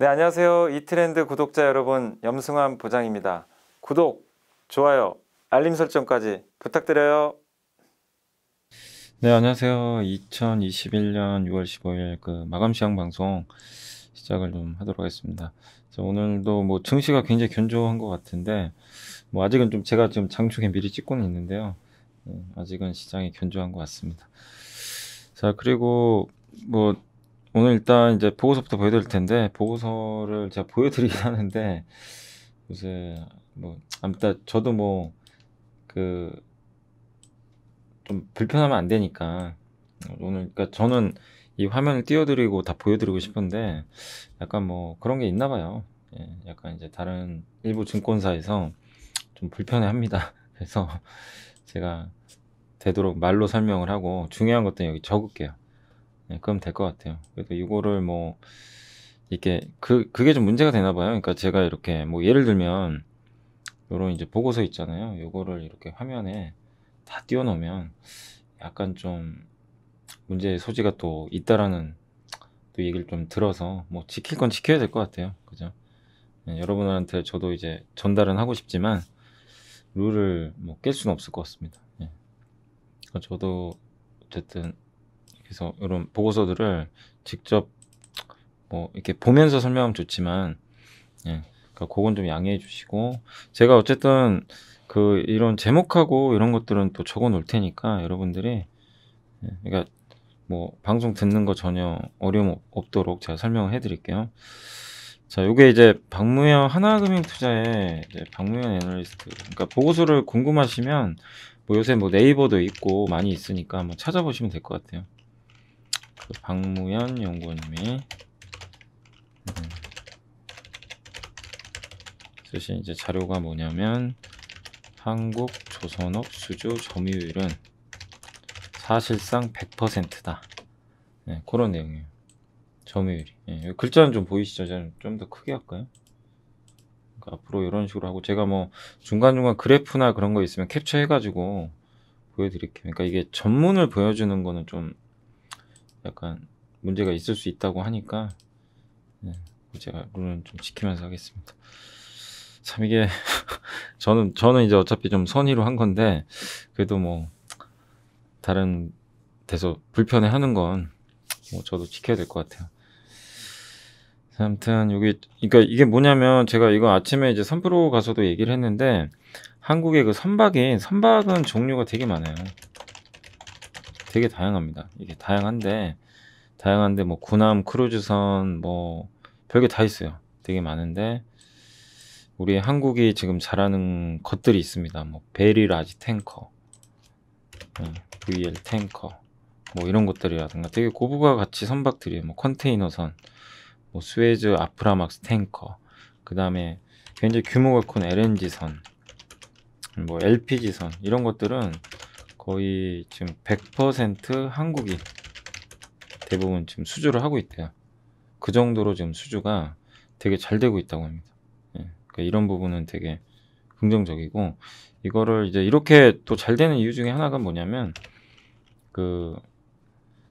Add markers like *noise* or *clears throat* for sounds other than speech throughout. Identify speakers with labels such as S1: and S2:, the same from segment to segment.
S1: 네, 안녕하세요. 이트렌드 구독자 여러분, 염승환 보장입니다. 구독, 좋아요, 알림 설정까지 부탁드려요. 네, 안녕하세요. 2021년 6월 15일 그 마감 시황 방송 시작을 좀 하도록 하겠습니다. 오늘도 뭐 증시가 굉장히 견조한 것 같은데, 뭐 아직은 좀 제가 지금 장중에 미리 찍고는 있는데요. 네, 아직은 시장이 견조한 것 같습니다. 자, 그리고 뭐 오늘 일단 이제 보고서부터 보여드릴 텐데 보고서를 제가 보여드리긴 *laughs* 하는데 이제 뭐 아무튼 저도 뭐 그 좀 불편하면 안 되니까 오늘 그러니까 저는 이 화면을 띄워드리고 다 보여드리고 싶은데 약간 뭐 그런 게 있나 봐요. 예, 약간 이제 다른 일부 증권사에서 좀 불편해합니다. *laughs* 그래서 제가 되도록 말로 설명을 하고 중요한 것들은 여기 적을게요. 네, 그럼 될 것 같아요. 그래서 이거를 뭐 이게 그 그게 좀 문제가 되나 봐요. 그러니까 제가 이렇게 뭐 예를 들면 요런 이제 보고서 있잖아요. 요거를 이렇게 화면에 다 띄워놓으면 약간 좀 문제의 소지가 또 있다라는 또 얘기를 좀 들어서 뭐 지킬 건 지켜야 될 것 같아요. 그죠? 네, 여러분한테 저도 이제 전달은 하고 싶지만 룰을 뭐 깰 수는 없을 것 같습니다. 예. 저도 어쨌든 그래서 이런 보고서들을 직접 뭐 이렇게 보면서 설명하면 좋지만 예. 그러니까 그건 좀 양해해 주시고 제가 어쨌든 그 이런 제목하고 이런 것들은 또 적어 놓을 테니까 여러분들이 예. 그러니까 뭐 방송 듣는 거 전혀 어려움 없도록 제가 설명을 해 드릴게요. 자, 요게 이제 박무현 하나금융투자의 박무현 애널리스트. 그러니까 보고서를 궁금하시면 뭐 요새 뭐 네이버도 있고 많이 있으니까 한번 찾아보시면 될 것 같아요. 박무현 연구원님이 음, 쓰신 이제 자료가 뭐냐면 한국 조선업 수주 점유율은 사실상 100%다. 네, 예, 그런 내용이에요. 점유율이. 네, 글자는 좀 보이시죠? 저는 좀더 크게 할까요? 그러니까 앞으로 이런 식으로 하고 제가 뭐 중간중간 그래프나 그런 거 있으면 캡처해가지고 보여드릴게요. 그러니까 이게 전문을 보여주는 거는 좀 약간 문제가 있을 수 있다고 하니까 네, 제가 룰은 좀 지키면서 하겠습니다. 참 이게 *laughs* 저는 저는 이제 어차피 좀 선의로 한 건데 그래도 뭐 다른 데서 불편해하는 건 뭐 저도 지켜야 될 것 같아요. 아무튼 여기 그러니까 이게 뭐냐면 제가 이거 아침에 이제 선프로 가서도 얘기를 했는데 한국의 그 선박인 선박은 종류가 되게 많아요. 되게 다양합니다. 이게 다양한데 다양한데 뭐 군함, 크루즈선 뭐 별게 다 있어요. 되게 많은데 우리 한국이 지금 잘하는 것들이 있습니다. 뭐 베리라지 탱커, VL 탱커 뭐 이런 것들이라든가 되게 고부가 같이 선박들이에요. 뭐 컨테이너선, 뭐 스웨즈 아프라막스 탱커, 그 다음에 굉장히 규모가 큰 LNG선, 뭐 LPG선 이런 것들은 거의 지금 100% 한국인 대부분 지금 수주를 하고 있대요. 그 정도로 지금 수주가 되게 잘 되고 있다고 합니다. 예. 그러니까 이런 부분은 되게 긍정적이고 이거를 이제 이렇게 또 잘 되는 이유 중에 하나가 뭐냐면 그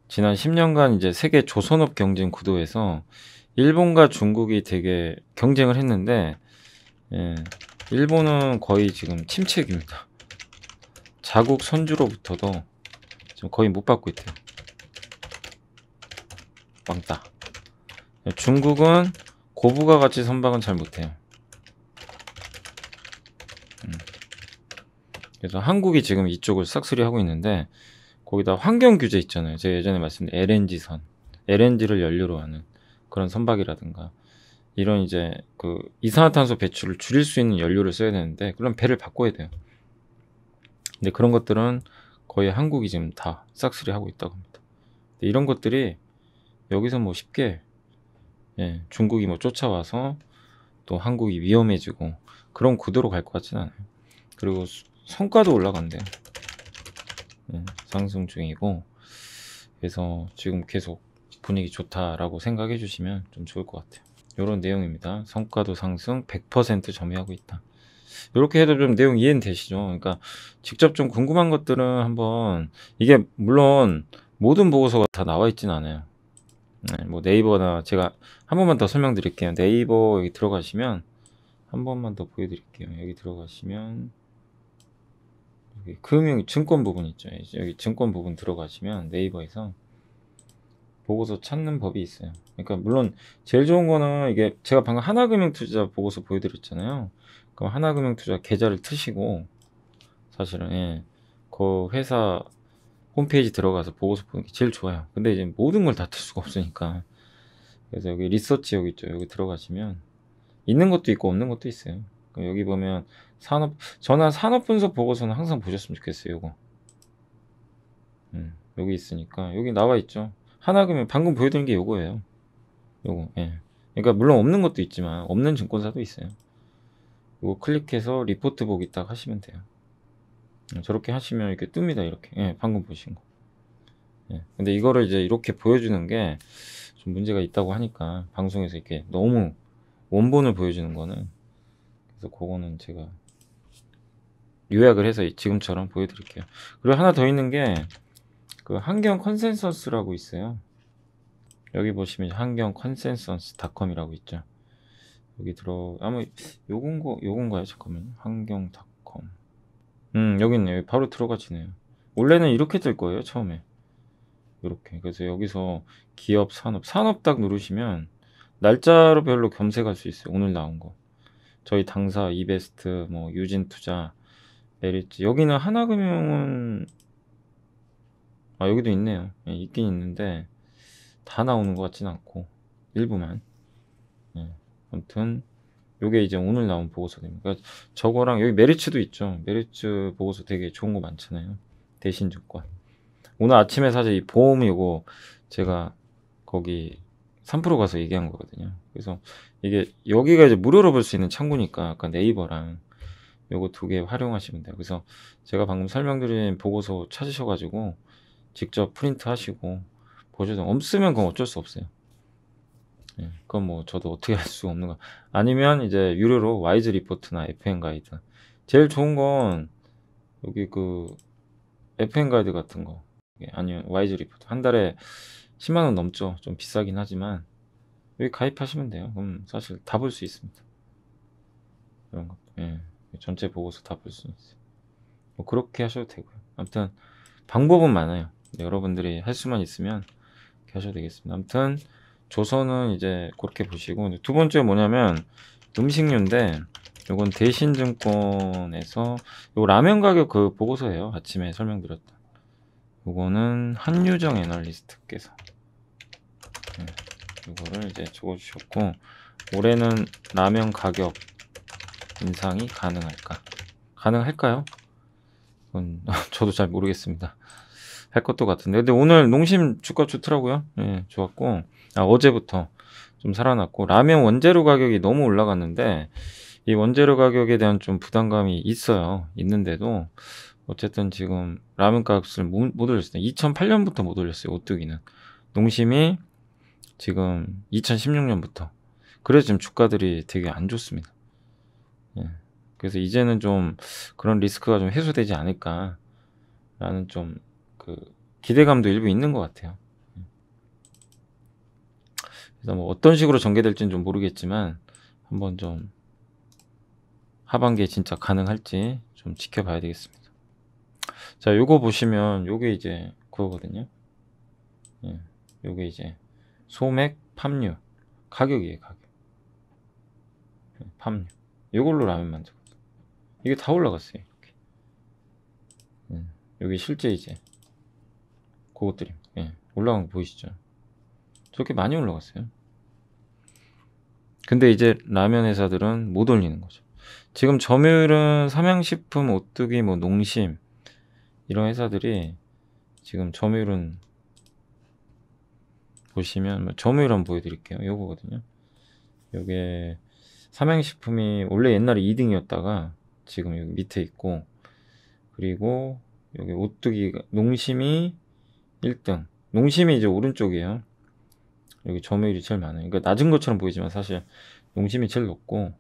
S1: 지난 10년간 이제 세계 조선업 경쟁 구도에서 일본과 중국이 되게 경쟁을 했는데 예, 일본은 거의 지금 침체기입니다. 자국 선주로부터도 지금 거의 못 받고 있대요. 왕따. 중국은 고부가 같이 선박은 잘 못해요. 음. 그래서 한국이 지금 이쪽을 싹쓸이 하고 있는데 거기다 환경 규제 있잖아요. 제가 예전에 말씀드린 LNG 선, LNG를 연료로 하는 그런 선박이라든가 이런 이제 그 이산화탄소 배출을 줄일 수 있는 연료를 써야 되는데 그럼 배를 바꿔야 돼요. 근데 그런 것들은 거의 한국이 지금 다 싹쓸이 하고 있다고 합니다. 이런 것들이 여기서 뭐 쉽게 예, 중국이 뭐 쫓아와서 또 한국이 위험해지고 그런 구도로 갈 것같진 않아요. 그리고 수, 성과도 올라간대요. 예, 상승 중이고 그래서 지금 계속 분위기 좋다라고 생각해 주시면 좀 좋을 것 같아요. 이런 내용입니다. 성과도 상승 100% 점유하고 있다. 이렇게 해도 좀 내용 이해는 되시죠? 그러니까 직접 좀 궁금한 것들은 한번 이게 물론 모든 보고서가 다 나와 있진 않아요. 네, 뭐 네이버나 제가 한 번만 더 설명드릴게요. 네이버 여기 들어가시면 한 번만 더 보여드릴게요. 여기 들어가시면 여기 금융 증권 부분 있죠. 여기 증권 부분 들어가시면 네이버에서 보고서 찾는 법이 있어요. 그러니까 물론 제일 좋은 거는 이게 제가 방금 하나금융투자 보고서 보여드렸잖아요. 그럼 하나금융투자 계좌를 트시고 사실은 예, 그 회사 홈페이지 들어가서 보고서 보는 게 제일 좋아요. 근데 이제 모든 걸 다 틀 수가 없으니까 그래서 여기 리서치 여기 있죠. 여기 들어가시면 있는 것도 있고 없는 것도 있어요. 그럼 여기 보면 산업 전화 산업 분석 보고서는 항상 보셨으면 좋겠어요. 이거 음, 여기 있으니까 여기 나와 있죠. 하나금융 방금 보여드린 게이거예요이거 예. 그러니까 물론 없는 것도 있지만 없는 증권사도 있어요. 이거 클릭해서 리포트 보기 딱 하시면 돼요 네, 저렇게 하시면 이렇게 뜹니다 이렇게 예, 방금 보신 거 예, 근데 이거를 이제 이렇게 보여주는 게 좀 문제가 있다고 하니까 방송에서 이렇게 너무 원본을 보여주는 거는 그래서 그거는 제가 요약을 해서 지금처럼 보여드릴게요 그리고 하나 더 있는 게 그 환경 컨센서스라고 있어요 여기 보시면 환경 컨센서스 닷컴이라고 있죠 여기 들어 아마 요건 거 요건가요? 잠깐만 환경닷컴. 음 여기 있네 바로 들어가지네요. 원래는 이렇게 뜰 거예요 처음에. 이렇게 그래서 여기서 기업 산업 산업 딱 누르시면 날짜로 별로 검색할 수 있어요. 오늘 나온 거. 저희 당사 이베스트 뭐 유진 투자 메리츠 여기는 하나금융은 아 여기도 있네요. 예, 있긴 있는데 다 나오는 것 같진 않고 일부만. 아무튼 요게 이제 오늘 나온 보고서입니다. 그러니까 저거랑 여기 메리츠도 있죠. 메리츠 보고서 되게 좋은 거 많잖아요. 대신 증권. 오늘 아침에 사실 이 보험 이거 제가 거기 3% 가서 얘기한 거거든요. 그래서 이게 여기가 이제 무료로 볼 수 있는 창구니까 아까 네이버랑 요거 두 개 활용하시면 돼요. 그래서 제가 방금 설명드린 보고서 찾으셔가지고 직접 프린트 하시고 보셔서 없으면 그건 어쩔 수 없어요. 예. 그건 뭐 저도 어떻게 할 수 없는 거. 아니면 이제 유료로 와이즈 리포트나 FN 가이드. 제일 좋은 건 여기 그 FN 가이드 같은 거. 아니면 와이즈 리포트. 한 달에 10만 원 넘죠. 좀 비싸긴 하지만 여기 가입하시면 돼요. 그럼 사실 다 볼 수 있습니다. 이런 것. 예. 전체 보고서 다 볼 수 있어요. 뭐 그렇게 하셔도 되고요. 아무튼 방법은 많아요. 여러분들이 할 수만 있으면 이렇게 하셔도 되겠습니다. 아무튼 조선은 이제 그렇게 보시고 두 번째 뭐냐면 음식료인데 요건 대신증권에서 요 라면 가격 그 보고서예요 아침에 설명드렸다 요거는 한유정 애널리스트께서 네, 요거를 이제 적어주셨고 올해는 라면 가격 인상이 가능할까 가능할까요? 음, *laughs* 저도 잘 모르겠습니다 할 것도 같은데 근데 오늘 농심 주가 좋더라고요 예, 좋았고 아, 어제부터 좀 살아났고 라면 원재료 가격이 너무 올라갔는데 이 원재료 가격에 대한 좀 부담감이 있어요. 있는데도 어쨌든 지금 라면 값을 못, 못 올렸어요. 2008년부터 못 올렸어요. 오뚜기는 농심이 지금 2016년부터 그래서 지금 주가들이 되게 안 좋습니다. 예. 그래서 이제는 좀 그런 리스크가 좀 해소되지 않을까라는 좀 그 기대감도 일부 있는 것 같아요. 그래서 뭐 어떤 식으로 전개될지는 좀 모르겠지만 한번 좀 하반기에 진짜 가능할지 좀 지켜봐야 되겠습니다. 자, 요거 보시면 요게 이제 그거거든요. 예, 요게 이제 소맥 팜유 가격이에요, 가격. 예, 팜유. 요걸로 라면 만들고 이게 다 올라갔어요. 이렇게. 예, 여기 실제 이제 그것들이 예, 올라간 거 보이시죠? 저렇게 많이 올라갔어요. 근데 이제 라면 회사들은 못 올리는 거죠. 지금 점유율은 삼양식품, 오뚜기, 뭐 농심 이런 회사들이 지금 점유율은 보시면 뭐 점유율 한번 보여드릴게요. 요거거든요. 요게 삼양식품이 원래 옛날에 2등이었다가 지금 여기 밑에 있고 그리고 여기 오뚜기 가 농심이 1등 농심이 이제 오른쪽이에요 여기 점유율이 제일 많아요. 그러니까 낮은 것처럼 보이지만 사실 농심이 제일 높고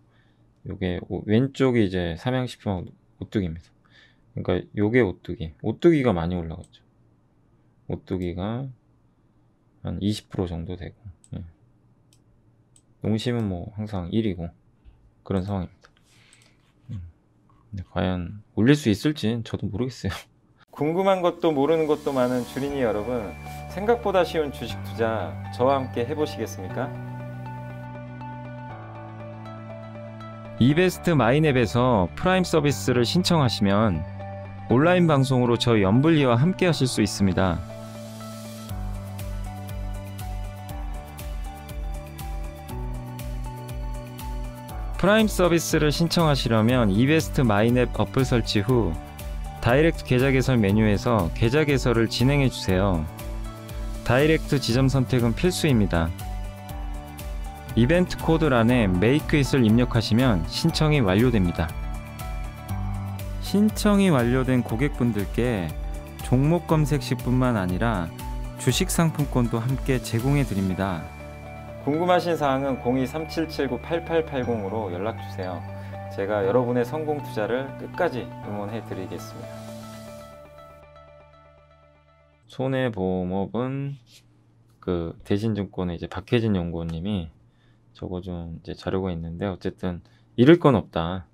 S1: 요게 왼쪽이 이제 삼양식품하고 오뚜기입니다. 그러니까 요게 오뚜기. 오뚜기가 많이 올라갔죠. 오뚜기가 한 20% 정도 되고 예. 용심은 뭐 항상 1위고 그런 상황입니다. 음. 과연 올릴 수 있을지 저도 모르겠어요. *laughs* 궁금한 것도 모르는 것도 많은 주린이 여러분 생각보다 쉬운 주식 투자 저와 함께 해보시겠습니까? 이베스트 마이앱에서 프라임 서비스를 신청하시면 온라인 방송으로 저 연불리와 함께 하실 수 있습니다. 프라임 서비스를 신청하시려면 이베스트 마이앱 어플 설치 후 다이렉트 계좌 개설 메뉴에서 계좌 개설을 진행해 주세요. 다이렉트 지점 선택은 필수입니다. 이벤트 코드란에 메이크잇을 입력하시면 신청이 완료됩니다. 신청이 완료된 고객분들께 종목 검색 시뿐만 아니라 주식 상품권도 함께 제공해 드립니다. 궁금하신 사항은 02-3779-8880으로 연락주세요. 제가 여러분의 성공 투자를 끝까지 응원해 드리겠습니다. 손해보험업은 그 대신증권의 이제 박혜진 연구원님이 저거 좀 이제 자료가 있는데 어쨌든 잃을 건 없다.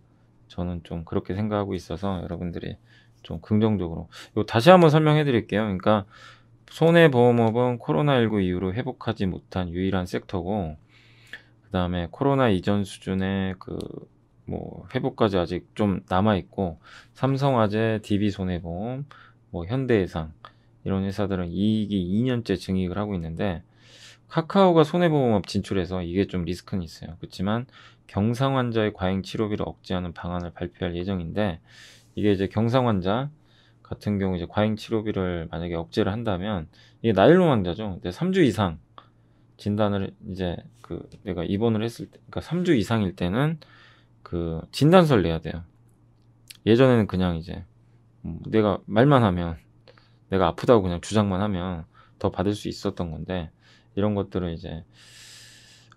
S1: 저는 좀 그렇게 생각하고 있어서 여러분들이 좀 긍정적으로 요 다시 한번 설명해 드릴게요. 그러니까 손해보험업은 코로나19 이후로 회복하지 못한 유일한 섹터고 그다음에 코로나 이전 수준의 그 뭐 회복까지 아직 좀 남아 있고 삼성화재, DB손해보험, 뭐 현대해상 이런 회사들은 이익이 2년째 증익을 하고 있는데 카카오가 손해보험업 진출해서 이게 좀 리스크는 있어요. 그렇지만 경상 환자의 과잉 치료비를 억제하는 방안을 발표할 예정인데 이게 이제 경상 환자 같은 경우 이제 과잉 치료비를 만약에 억제를 한다면 이게 나일론 환자죠. 근데 3주 이상 진단을 이제 그 내가 입원을 했을 때 그러니까 3주 이상일 때는 그 진단서를 내야 돼요. 예전에는 그냥 이제 음, 내가 말만 하면 내가 아프다고 그냥 주장만 하면 더 받을 수 있었던 건데 이런 것들을 이제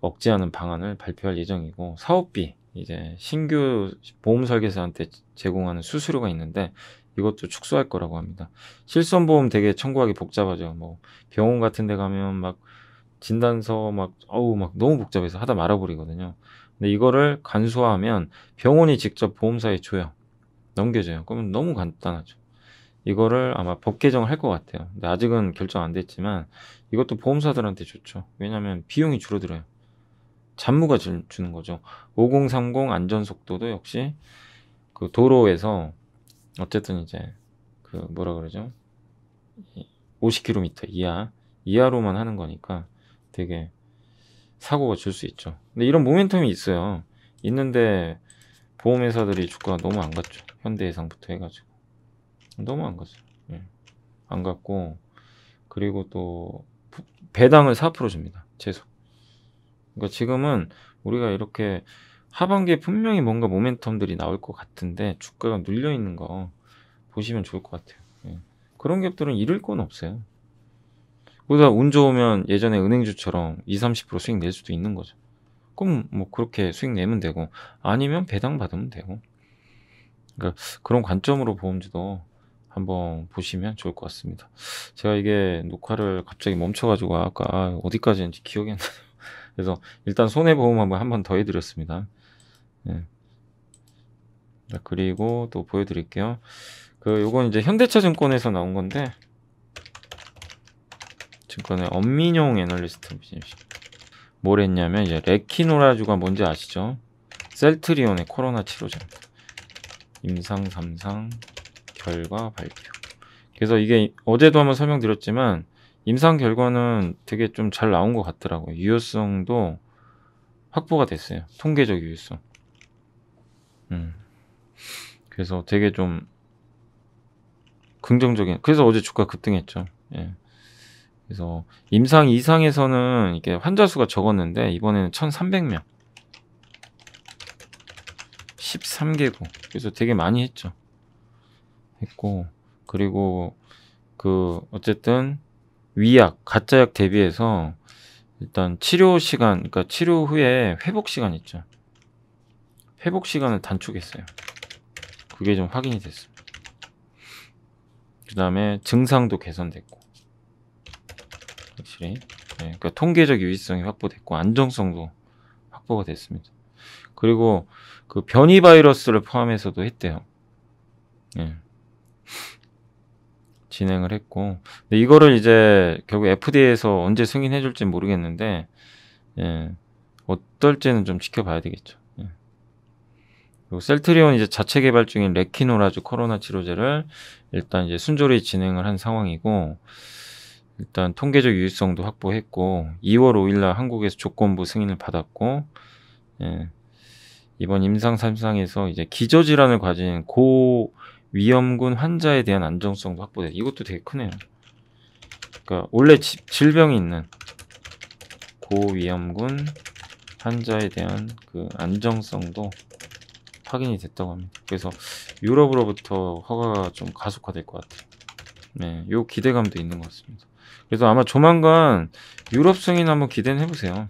S1: 억제하는 방안을 발표할 예정이고 사업비 이제 신규 보험 설계사한테 제공하는 수수료가 있는데 이것도 축소할 거라고 합니다. 실손보험 되게 청구하기 복잡하죠. 뭐 병원 같은 데 가면 막 진단서 막 어우 막 너무 복잡해서 하다 말아버리거든요. 근데 이거를 간소화하면 병원이 직접 보험사에 줘요. 넘겨줘요. 그러면 너무 간단하죠. 이거를 아마 법 개정을 할 것 같아요. 근데 아직은 결정 안 됐지만 이것도 보험사들한테 좋죠. 왜냐하면 비용이 줄어들어요. 잔무가 주, 는 거죠. 5030 안전속도도 역시 그 도로에서 어쨌든 이제 그 뭐라 그러죠? 50km 이하 이하로만 하는 거니까 되게 사고가 줄 수 있죠. 근데 이런 모멘텀이 있어요. 있는데 보험회사들이 주가가 너무 안 갔죠. 현대해상부터 해가지고. 너무 안 갔어요. 예. 안 갔고 그리고 또 배당을 4% 줍니다. 재소. 그러니까 지금은 우리가 이렇게 하반기에 분명히 뭔가 모멘텀들이 나올 것 같은데 주가가 눌려 있는 거 보시면 좋을 것 같아요. 예. 그런 기업들은 잃을 건 없어요. 그러다 운 좋으면 예전에 은행주처럼 20, 30% 수익 낼 수도 있는 거죠. 그럼 뭐 그렇게 수익 내면 되고 아니면 배당 받으면 되고 그러니까 그런 관점으로 보험주도 한번 보시면 좋을 것 같습니다. 제가 이게 녹화를 갑자기 멈춰가지고 아까 아, 어디까지 인지 기억이 안 나요. *laughs* 그래서 일단 손해보험 한번 한번 더 해드렸습니다. 네. 그리고 또 보여드릴게요. 그 요건 이제 현대차증권에서 나온 건데 증권의 엄민용 애널리스트 뭘 했냐면 이제 레키노라주가 뭔지 아시죠? 셀트리온의 코로나 치료제입니다. 임상 3상 결과 발표. 그래서 이게 어제도 한번 설명드렸지만 임상 결과는 되게 좀 잘 나온 것 같더라고요. 유효성도 확보가 됐어요. 통계적 유효성. 음. 그래서 되게 좀 긍정적인. 그래서 어제 주가 급등했죠. 예. 그래서 임상 이상에서는 이게 환자 수가 적었는데 이번에는 1,300명. 13개국. 그래서 되게 많이 했죠. 했고 그리고 그 어쨌든 위약 가짜약 대비해서 일단 치료 시간 그러니까 치료 후에 회복 시간 있죠 회복 시간을 단축했어요 그게 좀 확인이 됐습니다 그 다음에 증상도 개선됐고 확실히 네, 그러니까 통계적 유의성이 확보됐고 안정성도 확보가 됐습니다 그리고 그 변이 바이러스를 포함해서도 했대요 네. 진행을 했고 근데 이거를 이제 결국 FDA에서 언제 승인해 줄지 모르겠는데 예. 어떨지는 좀 지켜봐야 되겠죠. 예. 그리고 셀트리온 이제 자체 개발 중인 레키노라주 코로나 치료제를 일단 이제 순조리 진행을 한 상황이고 일단 통계적 유효성도 확보했고 2월 5일날 한국에서 조건부 승인을 받았고 예. 이번 임상 3상에서 이제 기저질환을 가진 고 위험군 환자에 대한 안정성도 확보돼. 이것도 되게 크네요. 그러니까 원래 지, 질병이 있는 고위험군 환자에 대한 그 안정성도 확인이 됐다고 합니다. 그래서 유럽으로부터 허가가 좀 가속화될 것 같아요. 네, 요 기대감도 있는 것 같습니다. 그래서 아마 조만간 유럽 승인 한번 기대는 해보세요.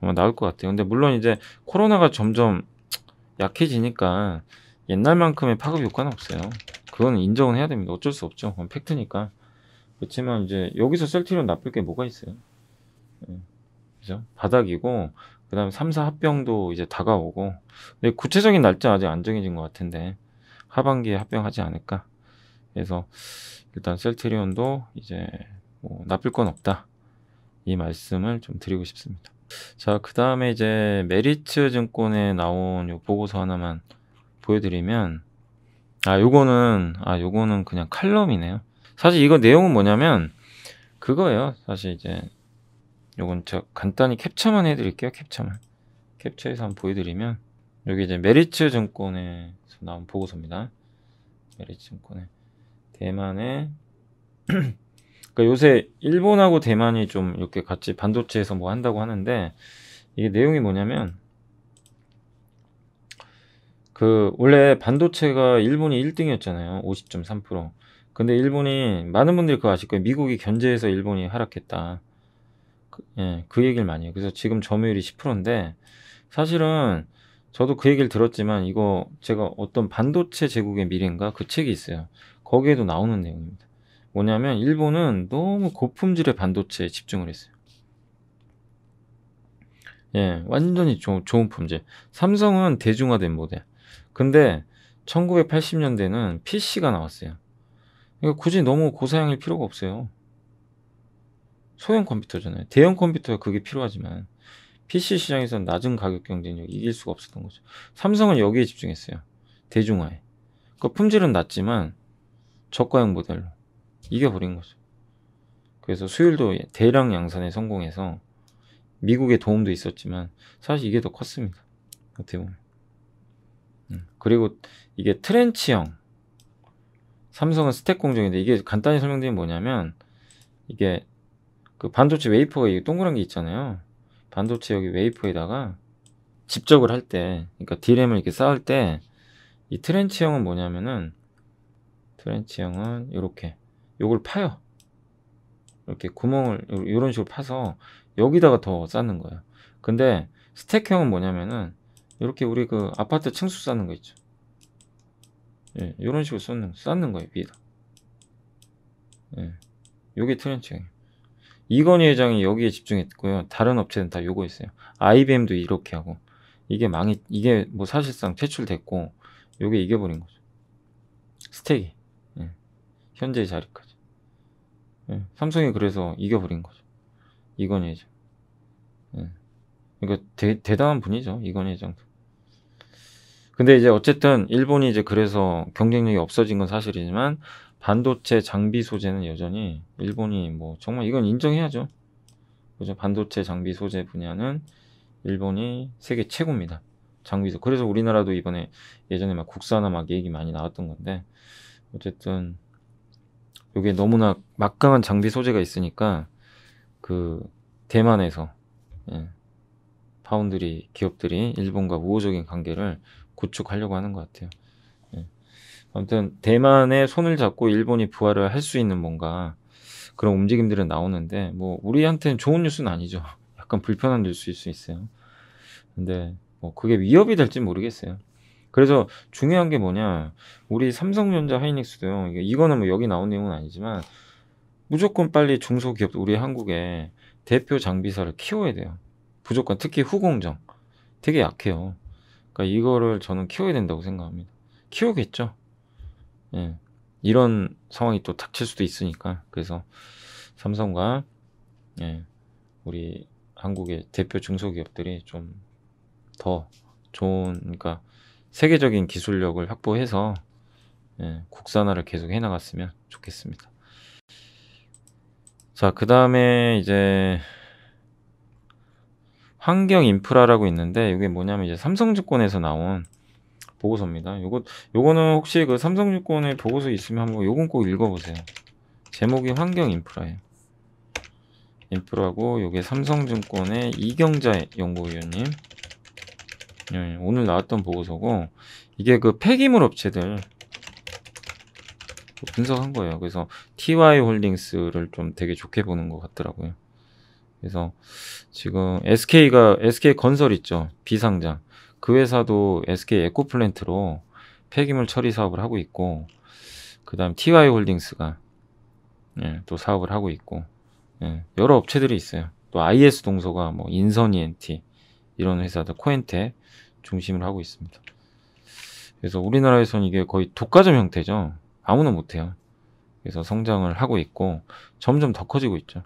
S1: 아마 나올 것 같아요. 근데 물론 이제 코로나가 점점 약해지니까 옛날만큼의 파급 효과는 없어요. 그건 인정은 해야 됩니다. 어쩔 수 없죠. 그건 팩트니까. 그렇지만 이제 여기서 셀티리온 나쁠 게 뭐가 있어요? 예. 그죠? 바닥이고 그 다음에 3, 4 합병도 이제 다가오고 근데 구체적인 날짜 아직 안 정해진 것 같은데 하반기에 합병하지 않을까 그래서 일단 셀트리온도 이제 뭐 나쁠 건 없다 이 말씀을 좀 드리고 싶습니다 자 그 다음에 이제 메리츠 증권에 나온 요 보고서 하나만 보여드리면 아 요거는 아 요거는 그냥 칼럼이네요. 사실 이거 내용은 뭐냐면 그거예요. 사실 이제 요건 저 간단히 캡처만 해드릴게요. 캡처만 캡처해서 한번 보여드리면 여기 이제 메리츠 증권에서 나온 보고서입니다. 메리츠 증권에대만에 *clears throat* 그러니까 요새 일본하고 대만이 좀 이렇게 같이 반도체에서 뭐 한다고 하는데 이게 내용이 뭐냐면 그 원래 반도체가 일본이 1등이었잖아요. 50.3%. 근데 일본이 많은 분들이 그거 아실 거예요. 미국이 견제해서 일본이 하락했다. 그, 예, 그 얘기를 많이 해요. 그래서 지금 점유율이 10%인데 사실은 저도 그 얘기를 들었지만 이거 제가 어떤 반도체 제국의 미래인가 그 책이 있어요. 거기에도 나오는 내용입니다. 뭐냐면 일본은 너무 고품질의 반도체에 집중을 했어요. 예, 완전히 조, 좋은 품질. 삼성은 대중화된 모델. 근데 1980년대는 PC가 나왔어요. 그러니까 굳이 너무 고사양일 필요가 없어요. 소형 컴퓨터잖아요. 대형 컴퓨터가 그게 필요하지만 PC 시장에서는 낮은 가격 경쟁력 이길 수가 없었던 거죠. 삼성은 여기에 집중했어요. 대중화에. 그 품질은 낮지만 저가형 모델로 이겨버린 거죠. 그래서 수율도 대량 양산에 성공해서 미국의 도움도 있었지만 사실 이게 더 컸습니다. 어떻게 보면. 음. 그리고 이게 트렌치형 삼성은 스택 공정인데 이게 간단히 설명드리면 뭐냐면 이게 그 반도체 웨이퍼가 이 동그란 게 있잖아요. 반도체 여기 웨이퍼에다가 집적을 할 때, 그러니까 디램을 이렇게 쌓을 때 이 트렌치형은 뭐냐면은 트렌치형은 이렇게 요걸 파요. 이렇게 구멍을 요런 식으로 파서 여기다가 더 쌓는 거예요. 근데 스택형은 뭐냐면은 이렇게 우리 그 아파트 층수 쌓는 거 있죠. 예, 이런 식으로 쌓는, 쌓는 거예요, 위에다. 예, 요게 트렌치형이요 이건희 회장이 여기에 집중했고요. 다른 업체는 다 요거 있어요. IBM도 이렇게 하고 이게 망이 이게 뭐 사실상 퇴출됐고 요게 이겨버린 거죠. 스택이 예. 현재 자리까지. 예. 삼성이 그래서 이겨버린 거죠. 이건희 회장. 예. 그러니까 대, 대단한 분이죠. 이건희 회장도. 근데 이제 어쨌든 일본이 이제 그래서 경쟁력이 없어진 건 사실이지만 반도체 장비 소재는 여전히 일본이 뭐 정말 이건 인정해야죠. 그죠? 반도체 장비 소재 분야는 일본이 세계 최고입니다. 장비도 그래서 우리나라도 이번에 예전에 막 국산화 막 얘기 많이 나왔던 건데 어쨌든 여기에 너무나 막강한 장비 소재가 있으니까 그 대만에서 예, 파운드리 기업들이 일본과 우호적인 관계를 구축하려고 하는 것 같아요. 예. 아무튼 대만에 손을 잡고 일본이 부활을 할 수 있는 뭔가 그런 움직임들은 나오는데 뭐 우리한테는 좋은 뉴스는 아니죠. *laughs* 약간 불편한 뉴스일 수 있어요. 근데 뭐 그게 위협이 될지 모르겠어요. 그래서 중요한 게 뭐냐 우리 삼성전자 하이닉스도요. 이거는 뭐 여기 나온 내용은 아니지만 무조건 빨리 중소기업 우리 한국의 대표 장비사를 키워야 돼요. 무조건 특히 후공정 되게 약해요. 그러니까 이거를 저는 키워야 된다고 생각합니다. 키우겠죠. 예. 이런 상황이 또 닥칠 수도 있으니까 그래서 삼성과 예, 우리 한국의 대표 중소기업들이 좀 더 좋은 그러니까 세계적인 기술력을 확보해서 예, 국산화를 계속 해나갔으면 좋겠습니다. 자, 그 다음에 이제 환경 인프라라고 있는데 이게 뭐냐면 이제 삼성증권에서 나온 보고서입니다. 요거 요거는 혹시 그 삼성증권에 보고서 있으면 한번 요건 꼭 읽어보세요. 제목이 환경 인프라예요. 인프라고 요게 삼성증권의 이경자 연구위원님 예, 오늘 나왔던 보고서고 이게 그 폐기물 업체들 분석한 거예요. 그래서 TY 홀딩스를 좀 되게 좋게 보는 것 같더라고요. 그래서 지금 SK가 SK 건설 있죠. 비상장. 그 회사도 SK 에코플랜트로 폐기물 처리 사업을 하고 있고 그다음 TY 홀딩스가 예, 또 사업을 하고 있고 예, 여러 업체들이 있어요. 또 IS 동서가 뭐 인선 ENT 이런 회사들 코엔테 중심을 하고 있습니다. 그래서 우리나라에서는 이게 거의 독과점 형태죠. 아무나 못해요. 그래서 성장을 하고 있고 점점 더 커지고 있죠.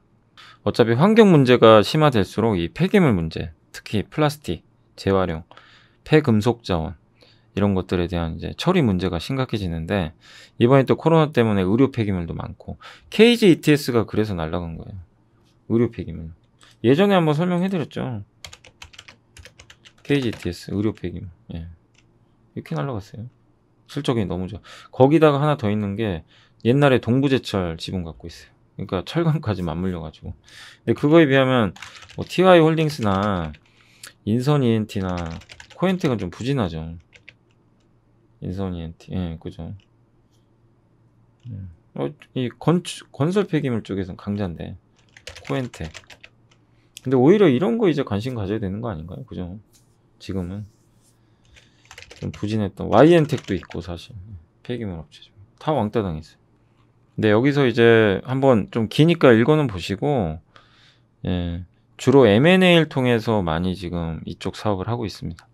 S1: 어차피 환경 문제가 심화될수록 이 폐기물 문제, 특히 플라스틱, 재활용, 폐금속 자원 이런 것들에 대한 이제 처리 문제가 심각해지는데 이번에 또 코로나 때문에 의료 폐기물도 많고 KG ETS가 그래서 날라간 거예요. 의료 폐기물. 예전에 한번 설명해드렸죠. KG ETS 의료 폐기물. 예. 이렇게 날라갔어요. 실적이 너무 좋아. 거기다가 하나 더 있는 게 옛날에 동부제철 지분 갖고 있어요. 그러니까 철강까지 맞물려가지고. 근데 그거에 비하면 뭐 TY 홀딩스나 인선 ENT나 코엔텍은 좀 부진하죠. 인선 ENT, 예, 그죠. 예. 어, 이 건축, 건설 폐기물 쪽에서는 강자인데, 코엔텍. 근데 오히려 이런 거 이제 관심 가져야 되는 거 아닌가요? 그죠? 지금은. 좀 부진했던 YN텍도 있고, 사실. 폐기물 업체죠. 다 왕따 당했어요. 네, 여기서 이제 한번 좀 기니까 읽어는 보시고 예, 주로 M&A를 통해서 많이 지금 이쪽 사업을 하고 있습니다.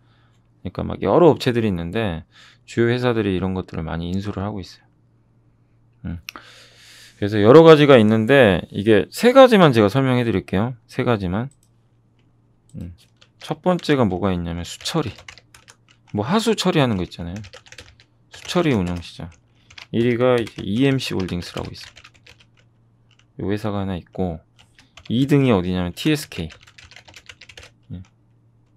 S1: 그러니까 막 여러 업체들이 있는데 주요 회사들이 이런 것들을 많이 인수를 하고 있어요. 음. 그래서 여러 가지가 있는데 이게 세 가지만 제가 설명해 드릴게요. 세 가지만. 음. 첫 번째가 뭐가 있냐면 수처리. 뭐 하수 처리하는 거 있잖아요. 수처리 운영 시장. 1위가 EMC 홀딩스라고 있습니다. 이 회사가 하나 있고 2등이 어디냐면 TSK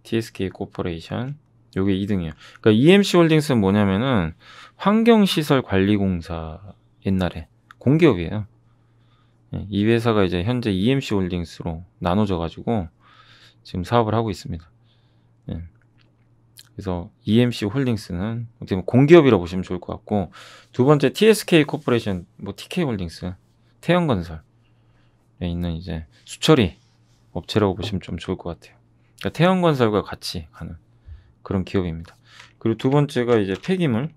S1: TSK 코퍼레이션 요게 2등이에요. 그러니까 EMC 홀딩스는 뭐냐면은 환경시설 관리공사 옛날에 공기업이에요. 예, 이 회사가 이제 현재 EMC 홀딩스로 나눠져 가지고 지금 사업을 하고 있습니다. 그래서 EMC 홀딩스는 어떻게 보면 공기업이라고 보시면 좋을 것 같고 두 번째 TSK 코퍼레이션, 뭐 TK 홀딩스, 태형건설에 있는 이제 수처리 업체라고 보시면 좀 좋을 것 같아요. 그러니까 태형건설과 같이 가는 그런 기업입니다. 그리고 두 번째가 이제 폐기물,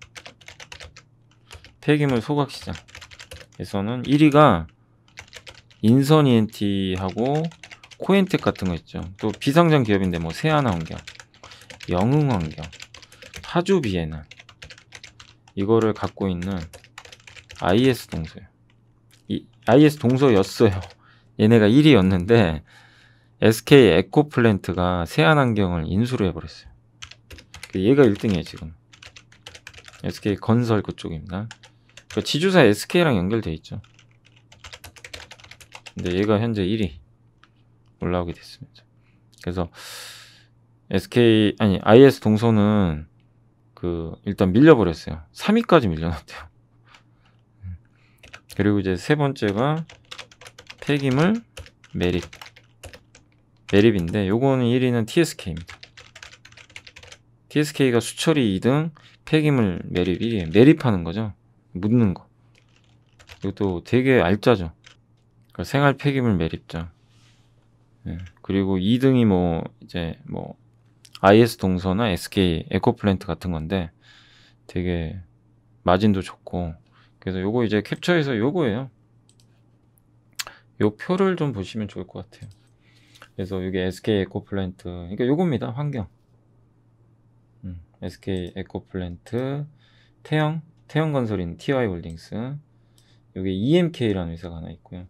S1: 폐기물 소각 시장에서는 1위가 인선 e 엔티하고 코엔텍 같은 거 있죠. 또 비상장 기업인데 뭐세아나환경 영웅환경파주비에는 이거를 갖고 있는 IS 동서요. 이 IS 동서였어요. *laughs* 얘네가 1위였는데 SK 에코플랜트가 세안환경을 인수를 해버렸어요. 그 얘가 1등이에요 지금. SK 건설 그쪽입니다. 그러니까 지주사 SK랑 연결돼 있죠. 근데 얘가 현재 1위 올라오게 됐습니다. 그래서 SK 아니 IS 동선은그 일단 밀려버렸어요. 3위까지 밀려났대요. 음. 그리고 이제 세 번째가 폐기물 매립 매립인데 요거는 1위는 TSK입니다. TSK가 수처리 2등, 폐기물 매립 1위. 에 매립하는 거죠. 묻는 거. 이것도 되게 알짜죠. 그러니까 생활 폐기물 매립자. 네. 예. 그리고 2등이 뭐 이제 뭐 IS 동서나 SK 에코플랜트 같은 건데 되게 마진도 좋고 그래서 요거 이제 캡처해서 요거예요 요 표를 좀 보시면 좋을 것 같아요 그래서 이게 SK 에코플랜트 그러니까 요겁니다 환경 음, SK 에코플랜트 태형태형건설인 TY홀딩스 요게 EMK라는 회사가 하나 있고요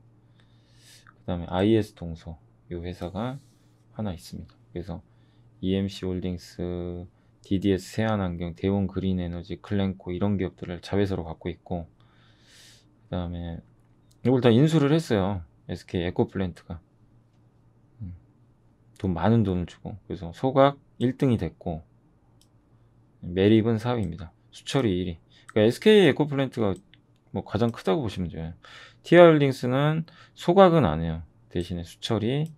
S1: 그 다음에 IS 동서 요 회사가 하나 있습니다 그래서 EMC 홀딩스, DDS 세안환경, 대원 그린에너지, 클랭코 이런 기업들을 자회사로 갖고 있고 그 다음에 이걸 다 인수를 했어요. SK 에코플랜트가 음. 돈 많은 돈을 주고 그래서 소각 1등이 됐고 매립은 4위입니다. 수철이 1위. 그러니까 SK 에코플랜트가 뭐 가장 크다고 보시면 돼요. 티아홀딩스는 소각은 안 해요. 대신에 수철이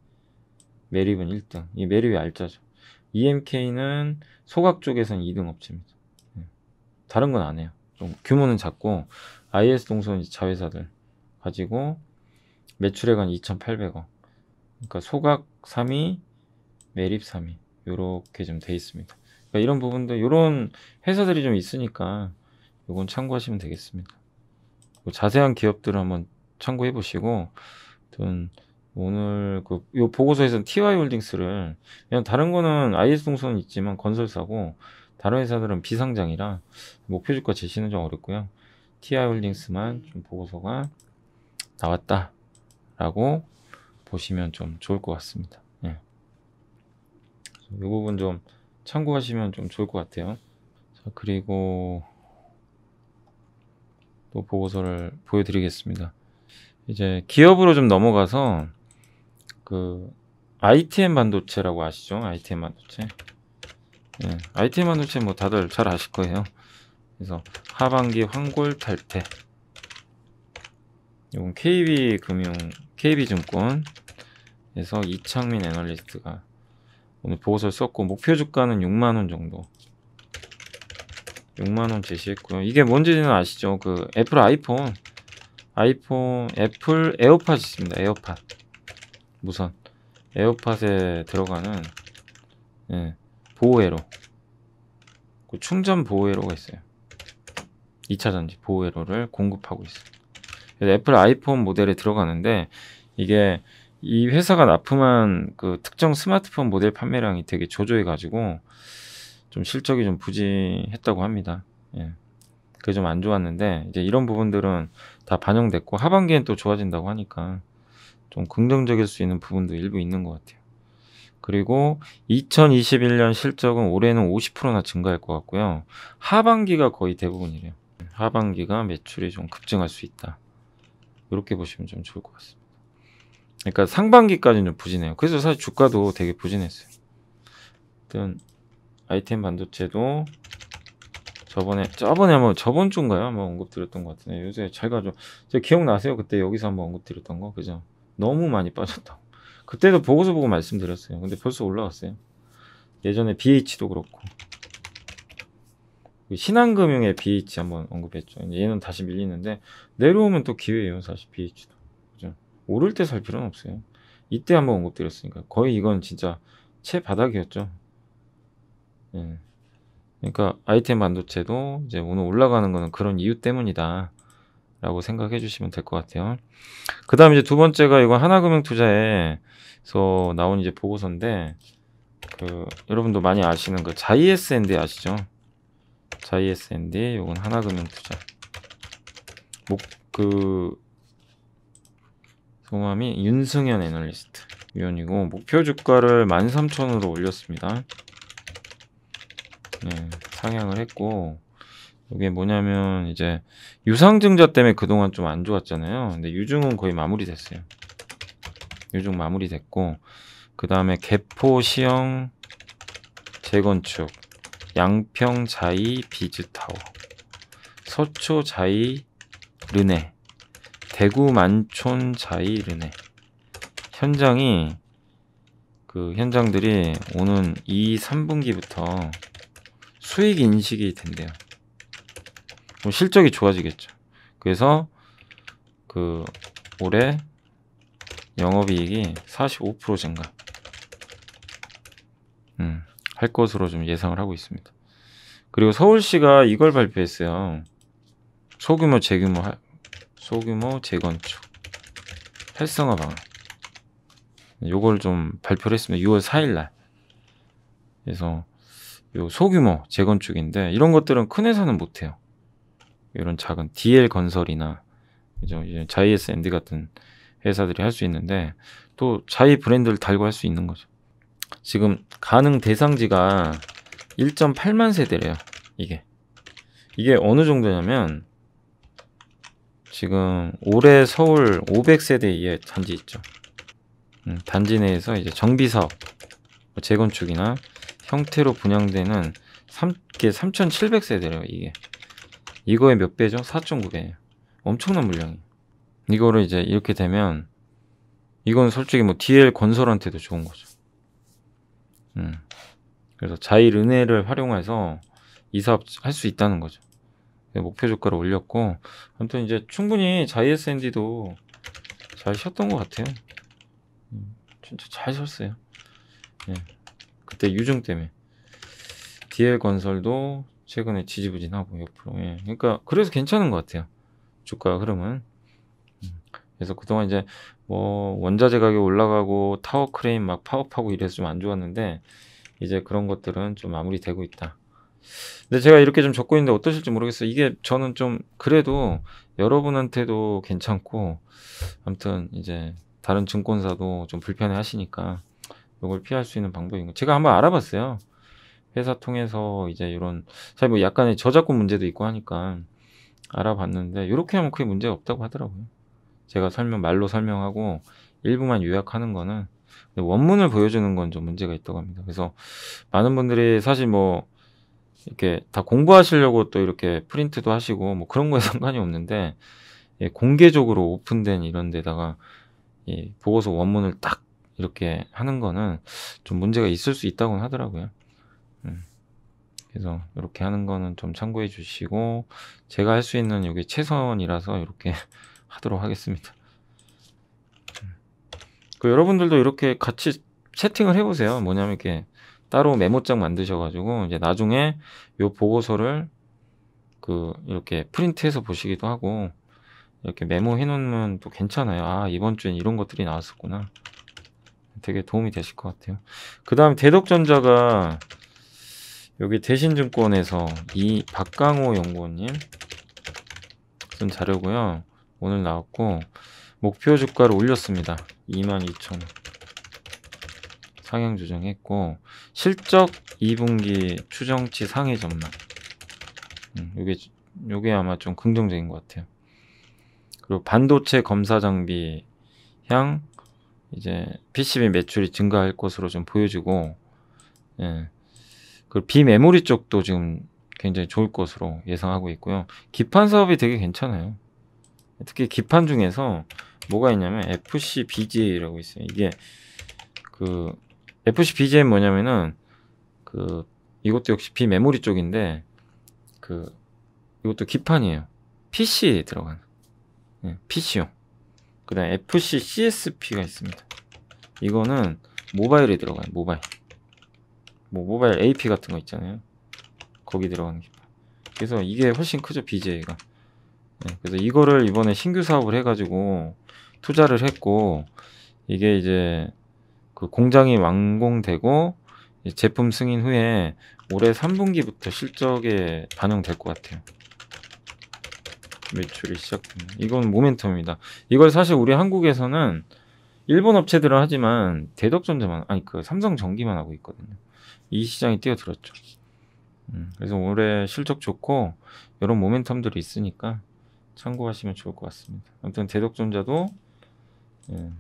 S1: 매립은 1등. 이 매립이 알짜죠. EMK는 소각 쪽에선 2등 업체입니다. 네. 다른 건 안 해요. 좀 규모는 작고 IS 동선 자회사들 가지고 매출액은 2,800억. 그러니까 소각 3위, 매립 3위 이렇게 좀 돼 있습니다. 그러니까 이런 부분도 이런 회사들이 좀 있으니까 이건 참고하시면 되겠습니다. 뭐 자세한 기업들을 한번 참고해 보시고 어떤 오늘 그요 보고서에서는 TY홀딩스를 그냥 다른 거는 IS 동선 있지만 건설사고 다른 회사들은 비상장이라 목표 주가 제시는 좀 어렵고요. TI홀딩스만 좀 보고서가 나왔다라고 보시면 좀 좋을 것 같습니다. 예. 이 부분 좀 참고하시면 좀 좋을 것 같아요. 자, 그리고 또 보고서를 보여드리겠습니다. 이제 기업으로 좀 넘어가서 그 ITM 반도체라고 아시죠? ITM 반도체. 예, ITM 반도체 뭐 다들 잘 아실 거예요. 그래서 하반기 황골 탈퇴. 이건 KB 금융, KB 증권에서 이창민 애널리스트가 오늘 보고서를 썼고 목표 주가는 6만 원 정도. 6만 원 제시했고요. 이게 뭔지는 아시죠? 그 애플 아이폰, 아이폰 애플 에어팟 있습니다. 에어팟. 무선 에어팟에 들어가는 예, 보호회로 그 충전 보호회로가 있어요 2차 전지 보호회로를 공급하고 있어요 애플 아이폰 모델에 들어가는데 이게 이 회사가 납품한 그 특정 스마트폰 모델 판매량이 되게 조조해 가지고 좀 실적이 좀 부진했다고 합니다. 예. 그게 좀 안 좋았는데 이제 이런 부분들은 다 반영됐고 하반기엔 또 좋아진다고 하니까 좀 긍정적일 수 있는 부분도 일부 있는 것 같아요. 그리고 2021년 실적은 올해는 50%나 증가할 것 같고요. 하반기가 거의 대부분이래요. 하반기가 매출이 좀 급증할 수 있다. 이렇게 보시면 좀 좋을 것 같습니다. 그러니까 상반기까지는 좀 부진해요. 그래서 사실 주가도 되게 부진했어요. 어떤 아이템 반도체도 저번에 저번에 한번 저번 주인가요? 한번 언급드렸던 것 같은데 요새 제가 좀 기억나세요? 그때 여기서 한번 언급드렸던 거 그죠? 너무 많이 빠졌다. 그때도 보고서 보고 말씀드렸어요. 근데 벌써 올라갔어요. 예전에 BH도 그렇고. 그 신한금융의 BH 한번 언급했죠. 얘는 다시 밀리는데 내려오면 또 기회예요. 사실 BH도. 그죠? 오를 때 살 필요는 없어요. 이때 한번 언급드렸으니까 거의 이건 진짜 최바닥이었죠. 예. 그러니까 아이템 반도체도 이제 오늘 올라가는 거는 그런 이유 때문이다. 라고 생각해 주시면 될 것 같아요. 그 다음 이제 두 번째가 이건 하나금융투자에서 나온 이제 보고서인데, 그, 여러분도 많이 아시는 그 자이에스앤디 아시죠? 자이에스앤디, 이건 하나금융투자. 목, 그, 성함이 윤승현 애널리스트 위원이고, 목표 주가를 13,000으로 올렸습니다. 네, 상향을 했고, 이게 뭐냐면 이제 유상증자 때문에 그동안 좀 안 좋았잖아요. 근데 유증은 거의 마무리됐어요. 유증 마무리됐고 그 다음에 개포 시형 재건축 양평 자이 비즈타워 서초 자이 르네 대구 만촌 자이 르네 현장이 그 현장들이 오는 2, 3분기부터 수익 인식이 된대요. 그럼 실적이 좋아지겠죠. 그래서 그 올해 영업이익이 45% 증가 음, 할 것으로 좀 예상을 하고 있습니다. 그리고 서울시가 이걸 발표했어요. 소규모 재규모 하, 소규모 재건축 활성화 방안 요걸 좀 발표를 했습니다. 6월 4일날 그래서 요 소규모 재건축인데 이런 것들은 큰 회사는 못해요. 이런 작은 DL 건설이나 그죠? 이제 JSMD 같은 회사들이 할 수 있는데 또자이 브랜드를 달고 할 수 있는 거죠. 지금 가능 대상지가 1.8만 세대래요. 이게 이게 어느 정도냐면 지금 올해 서울 500세대 이하 단지 있죠. 음, 단지 내에서 이제 정비 사업, 재건축이나 형태로 분양되는 3, 3,700세대래요. 이게 이거의 몇 배죠? 4 9배예 엄청난 물량이. 이거를 이제 이렇게 되면 이건 솔직히 뭐 DL 건설한테도 좋은 거죠. 음. 그래서 자일 은혜를 활용해서 이 사업 할 수 있다는 거죠. 목표 주가를 올렸고 아무튼 이제 충분히 j s n 디도잘 쉬었던 것 같아요. 음, 진짜 잘 쉬었어요. 예. 그때 유증 때문에 DL 건설도 최근에 지지부진하고 옆으로. 예. 그러니까 그래서 괜찮은 것 같아요. 주가 흐름은. 음. 그래서 그동안 이제 뭐 원자재 가격 올라가고 타워 크레인 막 파업하고 이래서 좀 안 좋았는데 이제 그런 것들은 좀 마무리되고 있다. 근데 제가 이렇게 좀 적고 있는데 어떠실지 모르겠어요. 이게 저는 좀 그래도 여러분한테도 괜찮고 아무튼 이제 다른 증권사도 좀 불편해 하시니까 이걸 피할 수 있는 방법인 거. 제가 한번 알아봤어요. 회사 통해서 이제 이런 사실 뭐 약간의 저작권 문제도 있고 하니까 알아봤는데 이렇게 하면 크게 문제가 없다고 하더라고요. 제가 설명 말로 설명하고 일부만 요약하는 거는 원문을 보여주는 건 좀 문제가 있다고 합니다. 그래서 많은 분들이 사실 뭐 이렇게 다 공부하시려고 또 이렇게 프린트도 하시고 뭐 그런 거에 *laughs* 상관이 없는데 예, 공개적으로 오픈된 이런 데다가 예, 보고서 원문을 딱 이렇게 하는 거는 좀 문제가 있을 수 있다고 하더라고요. 음. 그래서 이렇게 하는 거는 좀 참고해 주시고 제가 할 수 있는 이게 최선이라서 이렇게 *laughs* 하도록 하겠습니다. 음. 그 여러분들도 이렇게 같이 채팅을 해보세요. 뭐냐면 이렇게 따로 메모장 만드셔가지고 이제 나중에 요 보고서를 그 이렇게 프린트해서 보시기도 하고 이렇게 메모해 놓으면 또 괜찮아요. 아 이번 주엔 이런 것들이 나왔었구나. 되게 도움이 되실 것 같아요. 그 다음에 대덕전자가 여기 대신증권에서 이 박강호 연구원님 쓴 자료고요. 오늘 나왔고 목표 주가를 올렸습니다. 2 2 0 0 0 상향 조정했고 실적 2분기 추정치 상위 전망 이 음, 요게 요게 아마 좀 긍정적인 것 같아요. 그리고 반도체 검사 장비 향 이제 PCB 매출이 증가할 것으로 좀 보여지고 예. 그 비메모리 쪽도 지금 굉장히 좋을 것으로 예상하고 있고요. 기판 사업이 되게 괜찮아요. 특히 기판 중에서 뭐가 있냐면 FC BJ라고 있어요. 이게 그 FC BJ는 뭐냐면은 그 이것도 역시 비메모리 쪽인데 그 이것도 기판이에요. PC에 들어가는 네, 예, PC용. 그다음 에 FC CSP가 있습니다. 이거는 모바일에 들어가요. 모바일. 뭐 모바일 AP 같은 거 있잖아요. 거기 들어가는 깃발. 그래서 이게 훨씬 크죠, BJ가. 네, 그래서 이거를 이번에 신규 사업을 해가지고 투자를 했고, 이게 이제 그 공장이 완공되고, 제품 승인 후에 올해 3분기부터 실적에 반영될 것 같아요. 매출이 시작됩니다. 이건 모멘텀입니다. 이걸 사실 우리 한국에서는 일본 업체들은 하지만 대덕전자만 아니 그 삼성전기만 하고 있거든요. 이 시장이 뛰어들었죠. 음, 그래서 올해 실적 좋고 이런 모멘텀들이 있으니까 참고하시면 좋을 것 같습니다. 아무튼 대덕전자도 예,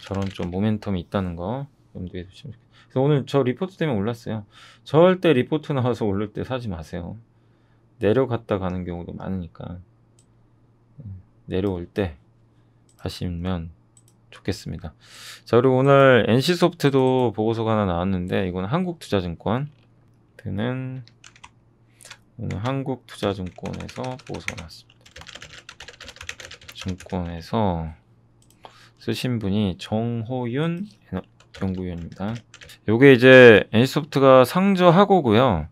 S1: 저런 좀 모멘텀이 있다는 거 염두에 두시면 좋겠습니다. 그래서 오늘 저 리포트 때문에 올랐어요. 절대 리포트 나와서 올릴 때 사지 마세요. 내려갔다 가는 경우도 많으니까 음, 내려올 때 하시면 좋겠습니다. 자 그리고 오늘 NC소프트도 보고서가 하나 나왔는데 이건 한국투자증권 드는 오늘 한국투자증권에서 보고서가 나왔습니다. 증권에서 쓰신 분이 정호윤 연구위원입니다. 요게 이제 NC소프트가 상저하고고요.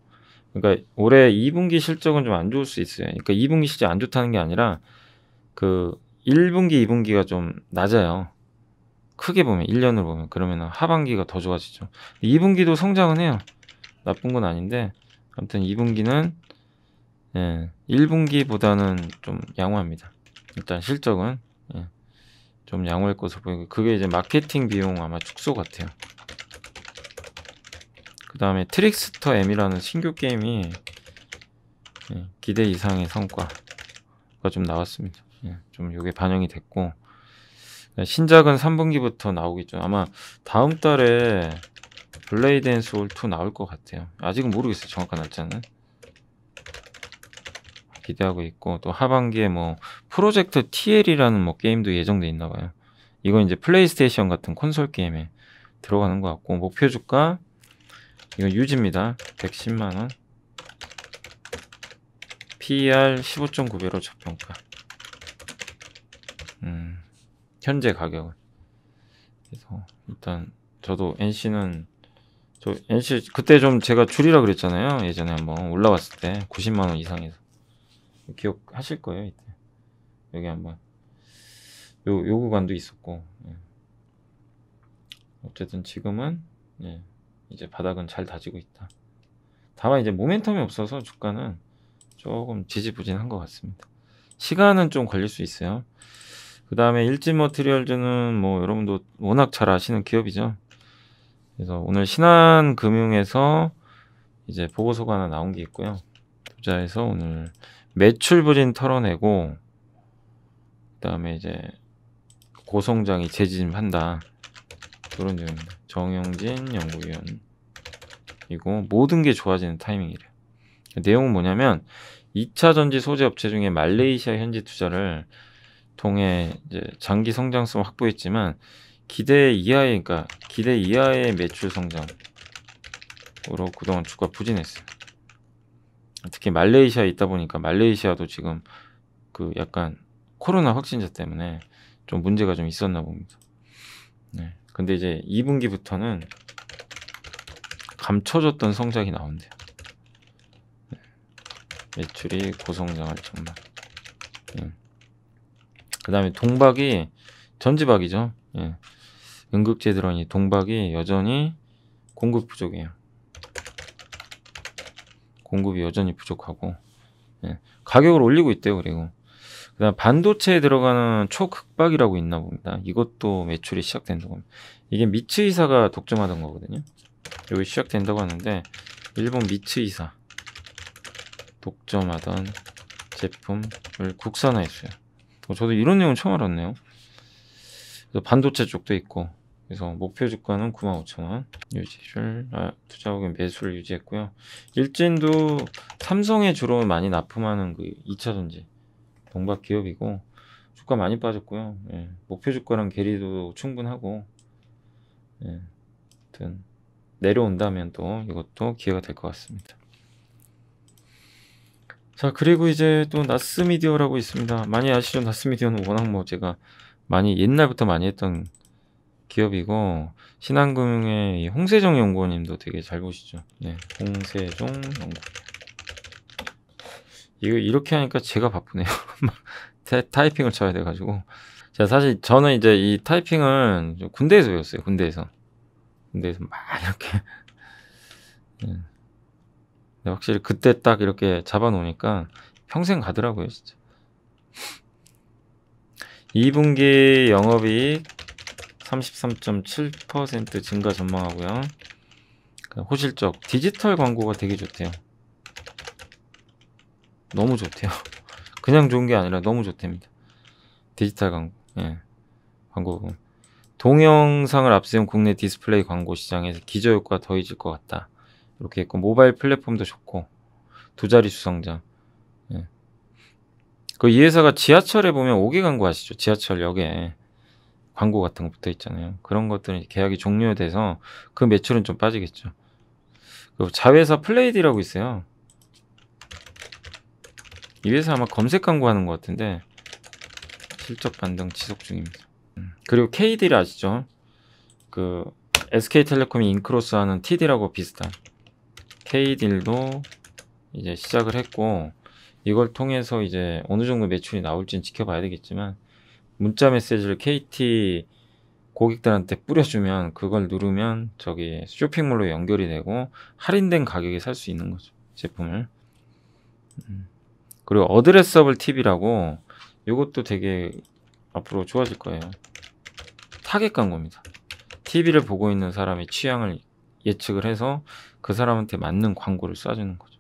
S1: 그러니까 올해 2분기 실적은 좀 안 좋을 수 있어요. 그러니까 2분기 실적 안 좋다는 게 아니라 그 1분기, 2분기가 좀 낮아요. 크게 보면 1년으로 보면 그러면 하반기가 더 좋아지죠. 2분기도 성장은 해요. 나쁜 건 아닌데 아무튼 2분기는 예, 1분기보다는 좀 양호합니다. 일단 실적은 예, 좀 양호할 것으로 보이고 그게 이제 마케팅 비용 아마 축소 같아요. 그 다음에 트릭스터 M이라는 신규 게임이 예, 기대 이상의 성과가 좀 나왔습니다. 예, 좀요게 반영이 됐고 신작은 3분기부터 나오겠죠. 아마 다음 달에 블레이드 앤 소울 2 나올 것 같아요. 아직은 모르겠어요. 정확한 날짜는. 기대하고 있고 또 하반기에 뭐 프로젝트 TL이라는 뭐 게임도 예정돼 있나 봐요. 이건 이제 플레이스테이션 같은 콘솔 게임에 들어가는 것 같고 목표 주가 이건 유지입니다. 110만 원. p r 15.9배로 저평가. 음, 현재 가격을 그래서 일단 저도 NC는 저 NC 그때 좀 제가 줄이라 그랬잖아요. 예전에 한번 올라왔을 때 90만 원 이상에서 기억하실 거예요. 이때 여기 한번 요, 요 구간도 있었고 예. 어쨌든 지금은 예, 이제 바닥은 잘 다지고 있다. 다만 이제 모멘텀이 없어서 주가는 조금 지지부진한 것 같습니다. 시간은 좀 걸릴 수 있어요. 그 다음에 일진 머티리얼즈는 뭐 여러분도 워낙 잘 아시는 기업이죠. 그래서 오늘 신한금융에서 이제 보고서가 하나 나온 게 있고요. 투자에서 오늘 매출 부진 털어내고 그 다음에 이제 고성장이 재진한다 그런 내용입니다. 정영진 연구위원이고 모든 게 좋아지는 타이밍이래요. 내용은 뭐냐면 2차 전지 소재 업체 중에 말레이시아 현지 투자를 통해 이제 장기 성장성 확보했지만 기대 이하의 그러니까 기대 이하의 매출 성장으로 그동안 주가 부진했어요. 특히 말레이시아에 있다 보니까 말레이시아도 지금 그 약간 코로나 확진자 때문에 좀 문제가 좀 있었나 봅니다. 네. 근데 이제 2분기부터는 감춰졌던 성장이 나온대요. 네. 매출이 고성장할 정망 네. 음. 그 다음에 동박이 전지박이죠. 예. 응급제 들어론니 동박이 여전히 공급 부족이에요. 공급이 여전히 부족하고 예. 가격을 올리고 있대요. 그리고 그 다음 반도체에 들어가는 초극박이라고 있나 봅니다. 이것도 매출이 시작된다고 합니다. 이게 미츠이사가 독점하던 거거든요. 여기 시작된다고 하는데 일본 미츠이사 독점하던 제품을 국산화했어요. 어, 저도 이런 내용은 처음 알았네요. 반도체 쪽도 있고 그래서 목표 주가는 95,000원 유지를 아, 투자후에 매수를 유지했고요. 일진도 삼성에 주로 많이 납품하는 그 2차전지 동박 기업이고 주가 많이 빠졌고요. 예, 목표 주가랑 괴리도 충분하고 예, 내려온다면 또 이것도 기회가 될 것 같습니다. 자 그리고 이제 또 나스미디어라고 있습니다 많이 아시죠 나스미디어는 워낙 뭐 제가 많이 옛날부터 많이 했던 기업이고 신한금융의 홍세종 연구원님도 되게 잘 보시죠 네 홍세종 연구원 이거 이렇게 하니까 제가 바쁘네요 *laughs* 타이핑을 쳐야 돼가지고 자 사실 저는 이제 이 타이핑을 군대에서 배웠어요 군대에서 군대에서 막 이렇게 *laughs* 네. 확실히 그때 딱 이렇게 잡아놓으니까 평생 가더라고요, 진짜. 2분기 영업이익 33.7% 증가 전망하고요. 그러니까 호실적 디지털 광고가 되게 좋대요. 너무 좋대요. *laughs* 그냥 좋은 게 아니라 너무 좋답니다. 디지털 광고. 예. 광고 동영상을 앞세운 국내 디스플레이 광고 시장에서 기저효과 더해질 것 같다. 이렇게 있고 모바일 플랫폼도 좋고 두 자릿수 성장. 예. 그 이 회사가 지하철에 보면 오개 광고 아시죠? 지하철역에 광고 같은 거 붙어 있잖아요. 그런 것들은 계약이 종료돼서 그 매출은 좀 빠지겠죠. 그리고 자회사 플레이디라고 있어요. 이 회사 아마 검색 광고 하는 것 같은데 실적 반등 지속 중입니다. 음. 그리고 KD를 아시죠? 그 SK텔레콤이 인크로스 하는 TD라고 비슷한 K딜도 이제 시작을 했고 이걸 통해서 이제 어느 정도 매출이 나올지는 지켜봐야 되겠지만 문자 메시지를 KT 고객들한테 뿌려주면 그걸 누르면 저기 쇼핑몰로 연결이 되고 할인된 가격에 살 수 있는 거죠 제품을 음. 그리고 어드레서블 t v 라고 이것도 되게 앞으로 좋아질 거예요 타겟 광고입니다 TV를 보고 있는 사람의 취향을 예측을 해서 그 사람한테 맞는 광고를 쏴주는 거죠.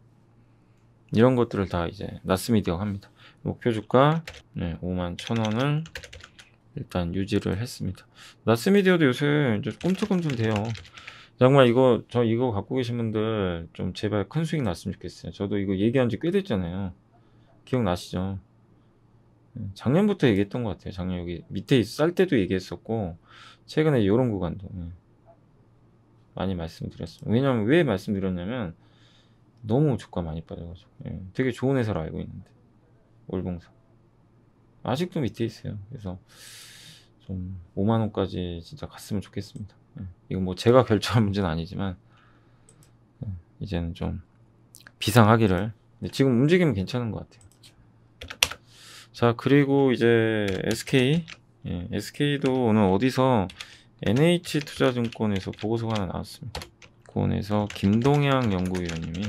S1: 이런 것들을 다 이제 나스미디어가 합니다. 목표 주가 네, 5만 1,000원을 일단 유지를 했습니다. 나스미디어도 요새 이제 꿈틀꿈틀 돼요. 정말 이거 저 이거 갖고 계신 분들 좀 제발 큰 수익 났으면 좋겠어요. 저도 이거 얘기한 지 꽤 됐잖아요. 기억나시죠? 네, 작년부터 얘기했던 것 같아요. 작년 여기 밑에 쌀 때도 얘기했었고 최근에 이런 구간도 네. 많이 말씀드렸어요. 왜냐면 왜 말씀드렸냐면 너무 주가 많이 빠져가지고 예, 되게 좋은 회사로 알고 있는데 월봉사 아직도 밑에 있어요. 그래서 좀 5만 원까지 진짜 갔으면 좋겠습니다. 예, 이건 뭐 제가 결정한 문제는 아니지만 예, 이제는 좀 비상하기를 근데 지금 움직이면 괜찮은 것 같아요. 자 그리고 이제 SK 예, SK도 오늘 어디서 NH투자증권에서 보고서가 하나 나왔습니다. 고원에서 김동향 연구위원님이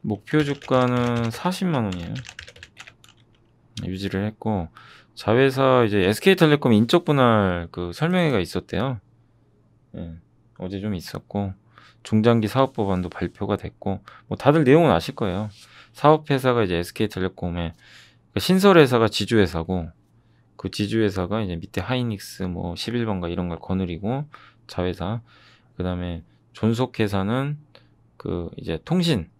S1: 목표 주가는 40만 원이에요. 네, 유지를 했고 자회사 이제 SK텔레콤 인적 분할 그 설명회가 있었대요. 예, 어제 좀 있었고 중장기 사업 법안도 발표가 됐고 뭐 다들 내용은 아실 거예요. 사업 회사가 이제 SK텔레콤의 그 신설 회사가 지주 회사고 그 지주회사가 이제 밑에 하이닉스 뭐 11번가 이런 걸 거느리고 자회사 그다음에 존속회사는 그 이제 통신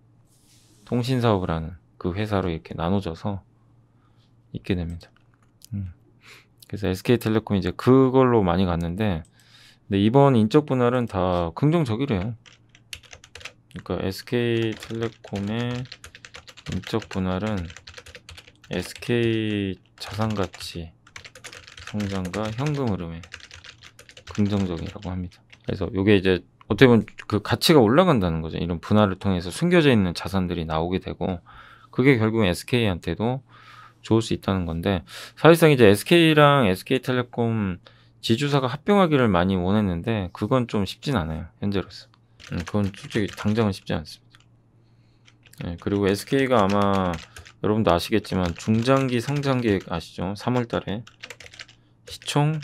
S1: 통신 사업을 하는 그 회사로 이렇게 나눠져서 있게 됩니다. 음. 그래서 SK텔레콤 이제 그걸로 많이 갔는데 근데 이번 인적 분할은 다 긍정적이래요. 그러니까 SK텔레콤의 인적 분할은 SK 자산가치 통장과 현금 흐름에 긍정적이라고 합니다. 그래서 이게 이제 어떻게 보면 그 가치가 올라간다는 거죠. 이런 분할을 통해서 숨겨져 있는 자산들이 나오게 되고 그게 결국 SK한테도 좋을 수 있다는 건데 사실상 이제 SK랑 SK텔레콤 지주사가 합병하기를 많이 원했는데 그건 좀 쉽진 않아요. 현재로서. 음, 그건 솔직히 당장은 쉽지 않습니다. 예, 그리고 SK가 아마 여러분도 아시겠지만 중장기 성장 계획 아시죠? 3월 달에 시총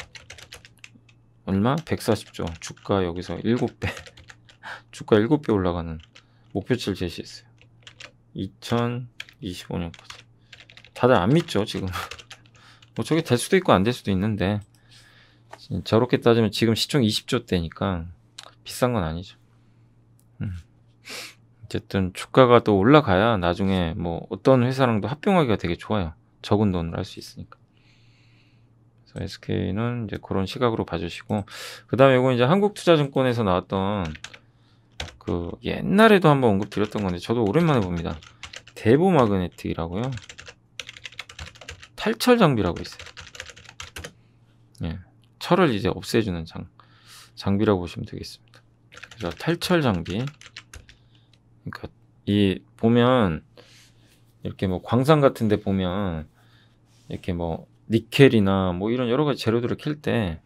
S1: 얼마? 140조. 주가 여기서 7배. *laughs* 주가 7배 올라가는 목표치를 제시했어요. 2025년까지. 다들 안 믿죠, 지금. *laughs* 뭐 저게 될 수도 있고 안 될 수도 있는데 저렇게 따지면 지금 시총 20조 대니까 비싼 건 아니죠. 음. 어쨌든 주가가 또 올라가야 나중에 뭐 어떤 회사랑도 합병하기가 되게 좋아요. 적은 돈으로 할 수 있으니까. 그래서 SK는 이제 그런 시각으로 봐주시고 그 다음에 이건 이제 한국투자증권에서 나왔던 그 옛날에도 한번 언급드렸던 건데 저도 오랜만에 봅니다. 대보 마그네틱이라고요. 탈철 장비라고 있어요. 예, 철을 이제 없애주는 장 장비라고 보시면 되겠습니다. 그래서 탈철 장비. 그러니까 이 보면 이렇게 뭐 광산 같은데 보면 이렇게 뭐 니켈이나 뭐 이런 여러 가지 재료들을 캘때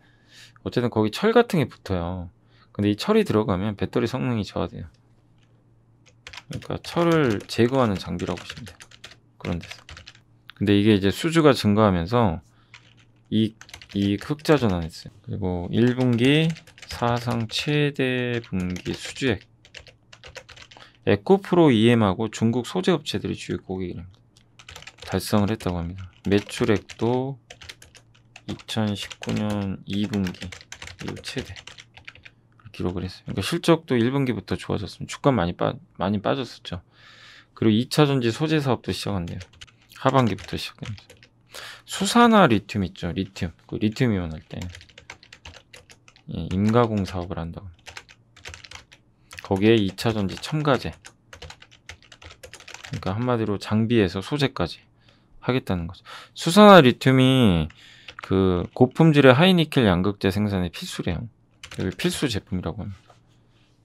S1: 어쨌든 거기 철 같은 게 붙어요. 근데 이 철이 들어가면 배터리 성능이 저하돼요. 그러니까 철을 제거하는 장비라고 보시면 돼요. 그런 데서. 근데 이게 이제 수주가 증가하면서 이, 이 흑자 전환했어요. 그리고 1분기 사상 최대 분기 수주액. 에코프로 EM하고 중국 소재 업체들이 주요 고객입니다. 달성을 했다고 합니다. 매출액도 2019년 2분기 이후 최대 기록을 했어요. 그러니까 실적도 1분기부터 좋아졌습니다 주가 많이 빠 많이 빠졌었죠. 그리고 2차 전지 소재 사업도 시작한대요. 하반기부터 시작합니다. 수산화 리튬 있죠. 리튬. 그 리튬 이온 할 때는 예, 임가공 사업을 한다고. 거기에 2차 전지 첨가제. 그러니까 한마디로 장비에서 소재까지 하겠다는 거죠. 수산화 리튬이 그 고품질의 하이니켈 양극재 생산의 필수래요. 필수 제품이라고 합니다.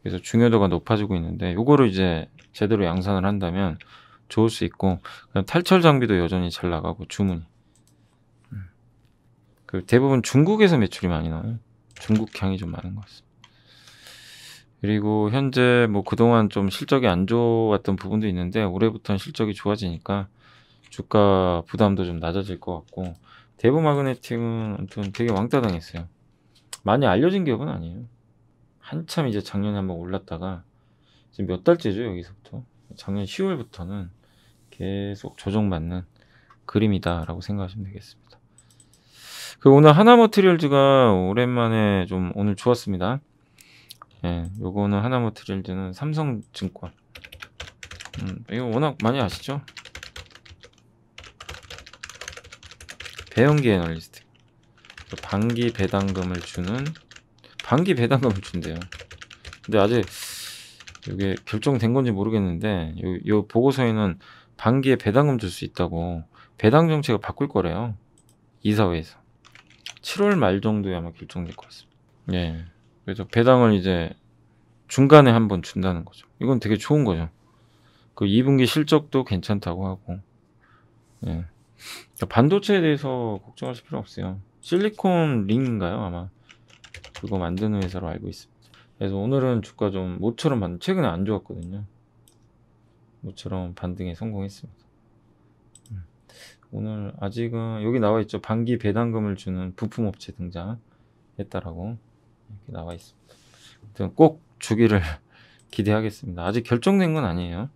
S1: 그래서 중요도가 높아지고 있는데 요거를 이제 제대로 양산을 한다면 좋을 수 있고 탈철 장비도 여전히 잘 나가고 주문이 음. 그 대부분 중국에서 매출이 많이 나와요. 중국 향이 좀 많은 것 같습니다. 그리고 현재 뭐 그동안 좀 실적이 안 좋았던 부분도 있는데 올해부터는 실적이 좋아지니까 주가 부담도 좀 낮아질 것 같고 대부 마그네틱은 아무튼 되게 왕따 당했어요. 많이 알려진 기업은 아니에요. 한참 이제 작년에 한번 올랐다가 지금 몇 달째죠 여기서부터 작년 10월부터는 계속 조정받는 그림이다라고 생각하시면 되겠습니다. 그 오늘 하나머트리얼즈가 오랜만에 좀 오늘 좋았습니다. 예, 요거는 하나머트리얼즈는 삼성증권. 음, 이거 워낙 많이 아시죠? 대형기 애널리스트 그 반기 배당금을 주는 반기 배당금을 준대요 근데 아직 이게 결정된 건지 모르겠는데 요, 요 보고서에는 반기에 배당금 줄 수 있다고 배당 정책을 바꿀 거래요 이사회에서 7월 말 정도에 아마 결정될 것 같습니다 예 그래서 배당을 이제 중간에 한번 준다는 거죠 이건 되게 좋은 거죠 그 2분기 실적도 괜찮다고 하고 예. 그러니까 반도체에 대해서 걱정하실 필요 없어요. 실리콘 링인가요? 아마 그거 만드는 회사로 알고 있습니다. 그래서 오늘은 주가 좀 모처럼 반, 최근에 안 좋았거든요. 모처럼 반등에 성공했습니다. 음. 오늘 아직은 여기 나와 있죠. 반기 배당금을 주는 부품업체 등장했다라고 이렇게 나와 있습니다. 꼭 주기를 *laughs* 기대하겠습니다. 아직 결정된 건 아니에요.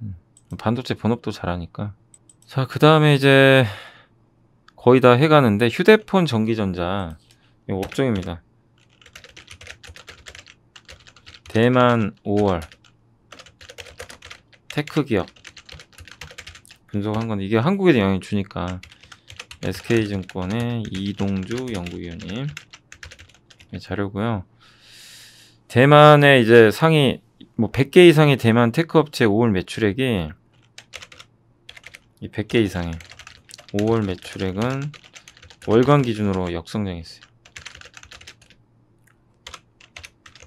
S1: 음. 반도체 본업도 잘하니까 자, 그 다음에 이제 거의 다 해가는데 휴대폰 전기전자 이 업종입니다. 대만 5월 테크 기업 분석한 건데 이게 한국에도 영향을 주니까 SK증권의 이동주 연구위원님 네, 자료고요. 대만의 이제 상위 뭐 100개 이상의 대만 테크 업체 5월 매출액이 이 100개 이상의 5월 매출액은 월간 기준으로 역성장했어요.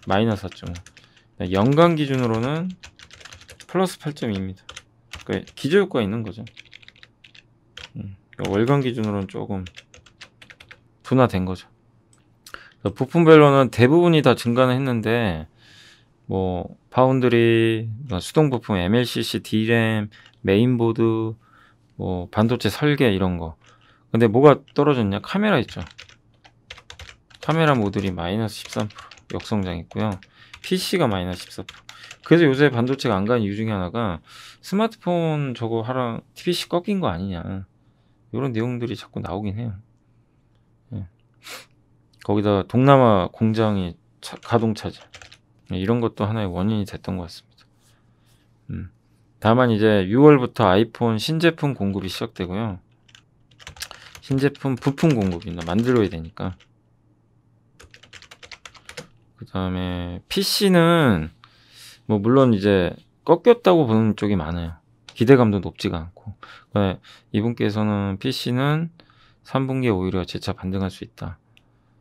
S1: 마이너스 4.5 뭐. 연간 기준으로는 플러스 8.2입니다. 그러니까 기저효과 있는 거죠. 음, 그러니까 월간 기준으로는 조금 분화된 거죠. 부품 별로는 대부분이 다 증가는 했는데 뭐 파운드리, 수동 부품, MLCC, DRAM, 메인보드, 뭐 반도체 설계 이런 거 근데 뭐가 떨어졌냐 카메라 있죠 카메라 모듈이 마이너스 13%역성장있고요 PC가 마이너스 14% 그래서 요새 반도체가 안 가는 이유 중에 하나가 스마트폰 저거 하랑 TPC 꺾인 거 아니냐 이런 내용들이 자꾸 나오긴 해요 예. 거기다 동남아 공장이 차, 가동 차질 예, 이런 것도 하나의 원인이 됐던 것 같습니다 음. 다만 이제 6월부터 아이폰 신제품 공급이 시작되고요. 신제품 부품 공급이나 만들어야 되니까. 그 다음에 PC는 뭐 물론 이제 꺾였다고 보는 쪽이 많아요. 기대감도 높지가 않고. 네, 이분께서는 PC는 3분기에 오히려 재차 반등할 수 있다.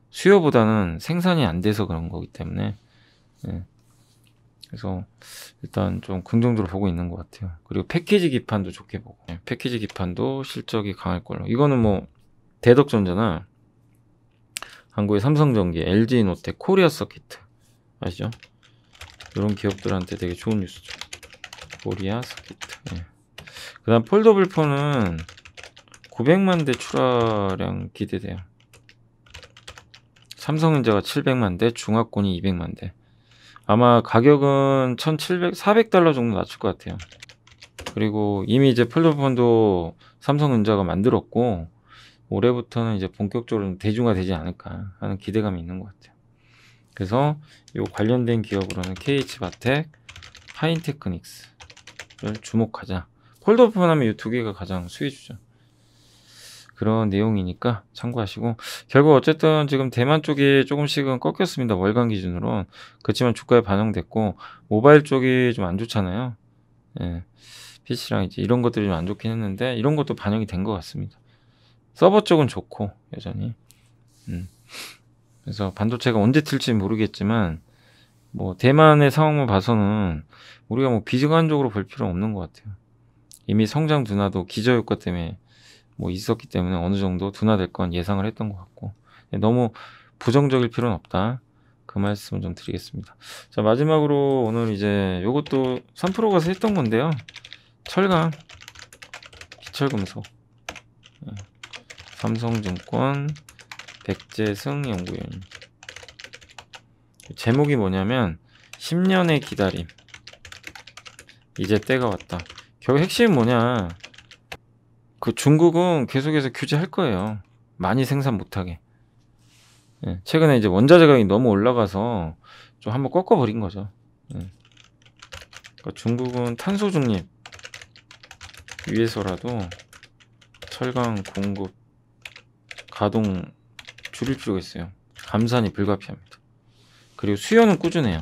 S1: 수요보다는 생산이 안 돼서 그런 거기 때문에 네. 그래서 일단 좀 긍정적으로 보고 있는 것 같아요. 그리고 패키지 기판도 좋게 보고 패키지 기판도 실적이 강할 걸로. 이거는 뭐 대덕전자나 한국의 삼성전기, LG노텍, 코리아서키트 아시죠? 이런 기업들한테 되게 좋은 뉴스죠. 코리아 서키트. 예. 그다음 폴더블 폰은 900만 대 출하량 기대돼요. 삼성전자가 700만 대, 중화권이 200만 대. 아마 가격은 1,700, 400달러 정도 낮출 것 같아요. 그리고 이미 이제 폴더폰도 삼성전자가 만들었고 올해부터는 이제 본격적으로 대중화되지 않을까 하는 기대감이 있는 것 같아요. 그래서 이 관련된 기업으로는 KH바텍, 하인테크닉스를 주목하자. 폴더폰 하면 이 두 개가 가장 수혜주죠. 그런 내용이니까 참고하시고 결국 어쨌든 지금 대만 쪽이 조금씩은 꺾였습니다. 월간 기준으로 그렇지만 주가에 반영됐고 모바일 쪽이 좀 안 좋잖아요. 예. PC랑 이제 이런 것들이 좀 안 좋긴 했는데 이런 것도 반영이 된 것 같습니다. 서버 쪽은 좋고 여전히 음. 그래서 반도체가 언제 튈지 모르겠지만 뭐 대만의 상황만 봐서는 우리가 뭐비한적으로볼 필요는 없는 것 같아요. 이미 성장 둔화도 기저효과 때문에 뭐 있었기 때문에 어느 정도 둔화될 건 예상을 했던 것 같고 네, 너무 부정적일 필요는 없다. 그 말씀을 좀 드리겠습니다. 자 마지막으로 오늘 이제 요것도 3프로 가서 했던 건데요. 철강, 기철금속, 네. 삼성증권, 백재승 연구위원 제목이 뭐냐면 10년의 기다림 이제 때가 왔다. 결국 핵심 뭐냐 그 중국은 계속해서 규제할 거예요. 많이 생산 못하게. 예, 최근에 이제 원자재 가격이 너무 올라가서 좀 한번 꺾어버린 거죠. 예. 그러니까 중국은 탄소 중립 위해서라도 철강 공급 가동 줄일 필요가 있어요. 감산이 불가피합니다. 그리고 수요는 꾸준해요.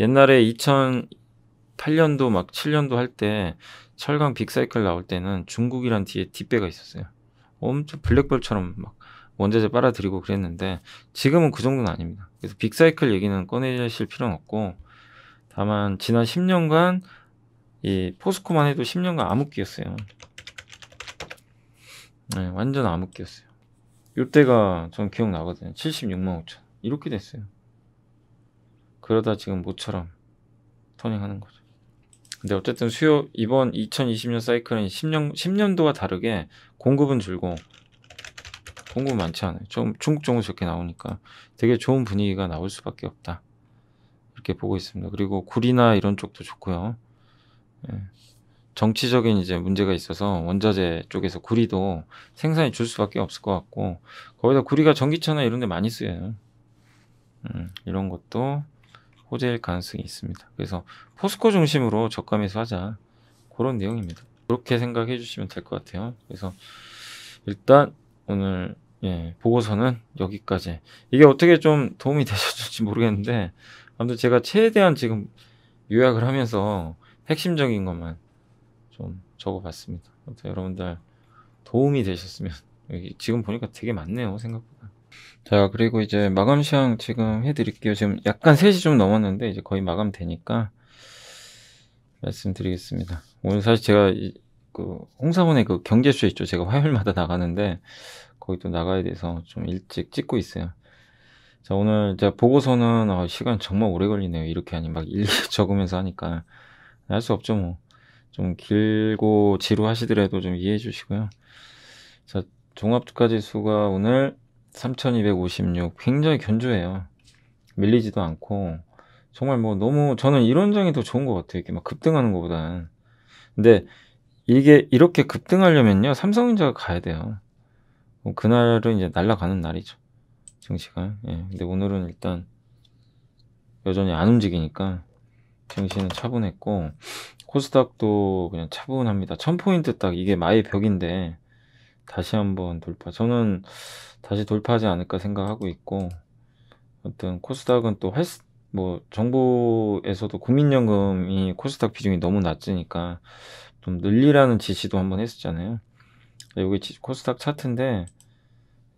S1: 옛날에 2008년도 막 7년도 할때 철강 빅사이클 나올 때는 중국이란 뒤에 뒷배가 있었어요. 엄청 블랙볼처럼 막 원자재 빨아들이고 그랬는데 지금은 그 정도는 아닙니다. 그래서 빅사이클 얘기는 꺼내실 필요는 없고 다만 지난 10년간 이 포스코만 해도 10년간 암흑기였어요. 네, 완전 암흑기였어요. 이때가 전 기억나거든요. 76만 5천 이렇게 됐어요. 그러다 지금 모처럼 터닝하는 거죠. 근데 어쨌든 수요 이번 2020년 사이클은 10년 10년도와 다르게 공급은 줄고 공급 많지 않아요. 좀 중국 정부 좋게 나오니까 되게 좋은 분위기가 나올 수밖에 없다. 이렇게 보고 있습니다. 그리고 구리나 이런 쪽도 좋고요. 예. 정치적인 이제 문제가 있어서 원자재 쪽에서 구리도 생산이 줄 수밖에 없을 것 같고 거기다 구리가 전기차나 이런 데 많이 쓰여요. 음, 이런 것도 호재일 가능성이 있습니다. 그래서 포스코 중심으로 저가 매수하자 그런 내용입니다. 그렇게 생각해 주시면 될 것 같아요. 그래서 일단 오늘 예, 보고서는 여기까지. 이게 어떻게 좀 도움이 *laughs* 되셨을지 모르겠는데 아무튼 제가 최대한 지금 요약을 하면서 핵심적인 것만 좀 적어봤습니다. 여러분들 도움이 되셨으면 여기 지금 보니까 되게 많네요 생각보다. 자, 그리고 이제 마감 시향 지금 해드릴게요. 지금 약간 3시 좀 넘었는데 이제 거의 마감 되니까 말씀드리겠습니다. 오늘 사실 제가 그 홍사원의 그 경제쇼 있죠. 제가 화요일마다 나가는데 거기 또 나가야 돼서 좀 일찍 찍고 있어요. 자, 오늘 제가 보고서는 어, 시간 정말 오래 걸리네요. 이렇게 하니 막일 *laughs* 적으면서 하니까 할 수 없죠, 뭐. 좀 길고 지루하시더라도 좀 이해해 주시고요. 자, 종합주가지수가 오늘 3256 굉장히 견조해요 밀리지도 않고 정말 뭐 너무 저는 이런 장이 더 좋은 것 같아요 이렇게 막 급등하는 것보다 근데 이게 이렇게 급등하려면요 삼성전자가 가야 돼요 뭐 그날은 이제 날라가는 날이죠 증시가 예. 근데 오늘은 일단 여전히 안 움직이니까 증시는 차분했고 코스닥도 그냥 차분합니다 1000포인트 딱 이게 마의 벽인데 다시 한번 돌파 저는 다시 돌파하지 않을까 생각하고 있고 어떤 코스닥은 또 헬스 뭐 정부에서도 국민연금이 코스닥 비중이 너무 낮으니까 좀 늘리라는 지시도 한번 했었잖아요. 여기 코스닥 차트인데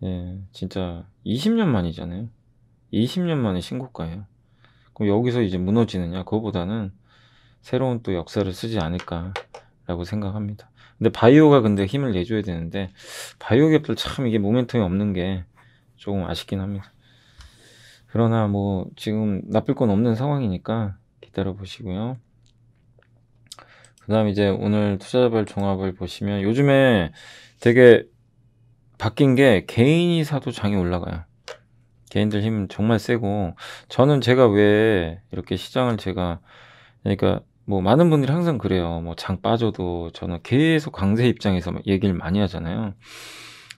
S1: 예, 진짜 20년 만이잖아요. 20년 만에 신고가예요. 그럼 여기서 이제 무너지느냐? 그거보다는 새로운 또 역사를 쓰지 않을까라고 생각합니다. 근데 바이오가 근데 힘을 내줘야 되는데 바이오 기업들 참 이게 모멘텀이 없는 게 조금 아쉽긴 합니다. 그러나 뭐 지금 나쁠 건 없는 상황이니까 기다려 보시고요. 그다음 이제 오늘 투자자별 종합을 보시면 요즘에 되게 바뀐 게 개인이 사도 장이 올라가요. 개인들 힘 정말 세고 저는 제가 왜 이렇게 시장을 제가 그러니까 뭐 많은 분들이 항상 그래요. 뭐 장 빠져도 저는 계속 강세 입장에서 얘기를 많이 하잖아요.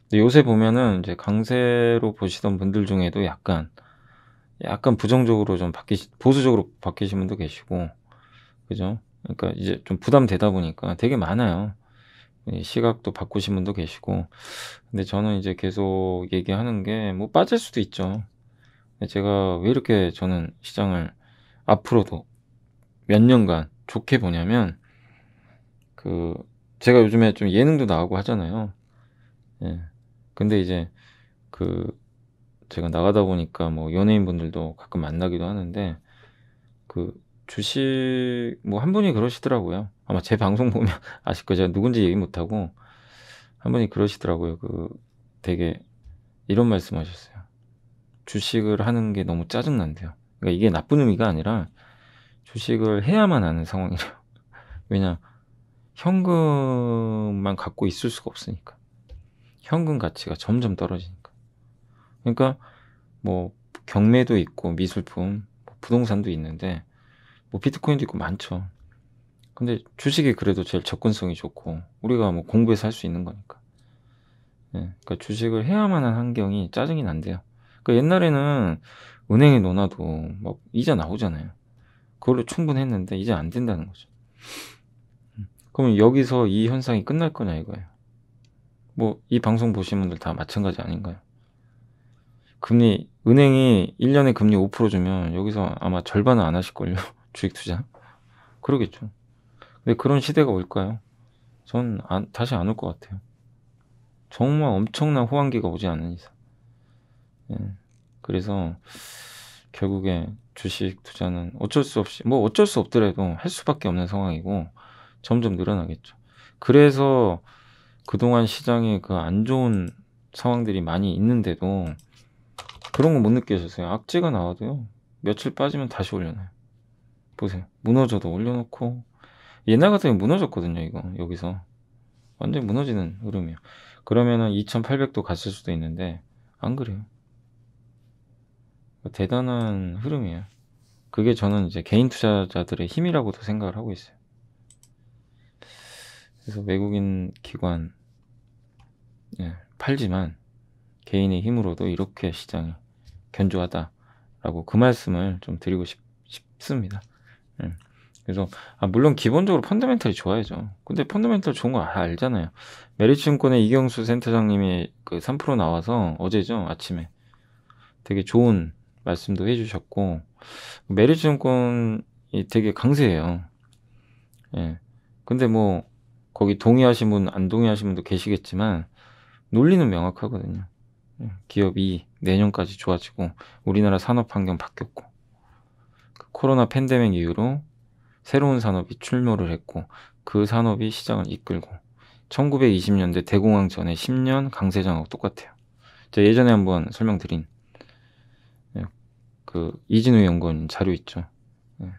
S1: 근데 요새 보면은 이제 강세로 보시던 분들 중에도 약간 약간 부정적으로 좀 바뀌시 보수적으로 바뀌신 분도 계시고 그죠? 그러니까 이제 좀 부담되다 보니까 되게 많아요. 시각도 바꾸신 분도 계시고 근데 저는 이제 계속 얘기하는 게 뭐 빠질 수도 있죠. 제가 왜 이렇게 저는 시장을 앞으로도 몇 년간 좋게 보냐면 그 제가 요즘에 좀 예능도 나오고 하잖아요. 예. 근데 이제 그 제가 나가다 보니까 뭐 연예인분들도 가끔 만나기도 하는데 그 주식 뭐 한 분이 그러시더라고요. 아마 제 방송 보면 *laughs* 아실 거예요. 제가 누군지 얘기 못 하고 한 분이 그러시더라고요. 그 되게 이런 말씀하셨어요. 주식을 하는 게 너무 짜증난대요. 그러니까 이게 나쁜 의미가 아니라 주식을 해야만 하는 상황이래요. *laughs* 왜냐, 현금만 갖고 있을 수가 없으니까. 현금 가치가 점점 떨어지니까. 그러니까, 뭐, 경매도 있고, 미술품, 뭐 부동산도 있는데, 뭐, 비트코인도 있고, 많죠. 근데 주식이 그래도 제일 접근성이 좋고, 우리가 뭐 공부해서 할 수 있는 거니까. 예, 그러니까 주식을 해야만 한 환경이 짜증이 난대요. 그러니까 옛날에는 은행에 넣어놔도 막 이자 나오잖아요. 그걸로 충분했는데 이제 안 된다는 거죠. 음. 그럼 여기서 이 현상이 끝날 거냐 이거예요. 뭐 이 방송 보신 분들 다 마찬가지 아닌가요? 금리 은행이 1년에 금리 5% 주면 여기서 아마 절반은 안 하실걸요. *laughs* 주식 투자. 그러겠죠. 근데 그런 시대가 올까요? 전 안, 다시 안 올 것 같아요. 정말 엄청난 호황기가 오지 않는 이상. 예. 그래서 결국에 주식 투자는 어쩔 수 없이 뭐 어쩔 수 없더라도 할 수밖에 없는 상황이고 점점 늘어나겠죠. 그래서 그동안 시장에 그 안 좋은 상황들이 많이 있는데도 그런 거 못느껴졌어요 악재가 나와도요. 며칠 빠지면 다시 올려놔요. 보세요. 무너져도 올려놓고 옛날 같으면 무너졌거든요. 이거 여기서 완전히 무너지는 흐름이에요. 그러면은 2,800도 갔을 수도 있는데 안 그래요. 대단한 흐름이에요. 그게 저는 이제 개인 투자자들의 힘이라고도 생각을 하고 있어요. 그래서 외국인 기관 예, 팔지만 개인의 힘으로도 이렇게 시장이 견조하다라고 그 말씀을 좀 드리고 싶, 습니다 예. 그래서 아, 물론 기본적으로 펀더멘털이 좋아야죠. 근데 펀더멘털 좋은 거 아, 알잖아요. 메리츠증권의 이경수 센터장님이 그3% 나와서 어제죠 아침에 되게 좋은 말씀도 해주셨고 메리츠증권이 되게 강세해요 예. 근데 뭐 거기 동의하신 분, 안 동의하신 분도 계시겠지만 논리는 명확하거든요. 예. 기업이 내년까지 좋아지고 우리나라 산업 환경 바뀌었고 그 코로나 팬데믹 이후로 새로운 산업이 출몰을 했고 그 산업이 시장을 이끌고 1920년대 대공황 전에 10년 강세장하고 똑같아요. 제가 예전에 한번 설명드린 그 이진우 연구원 자료 있죠. 네.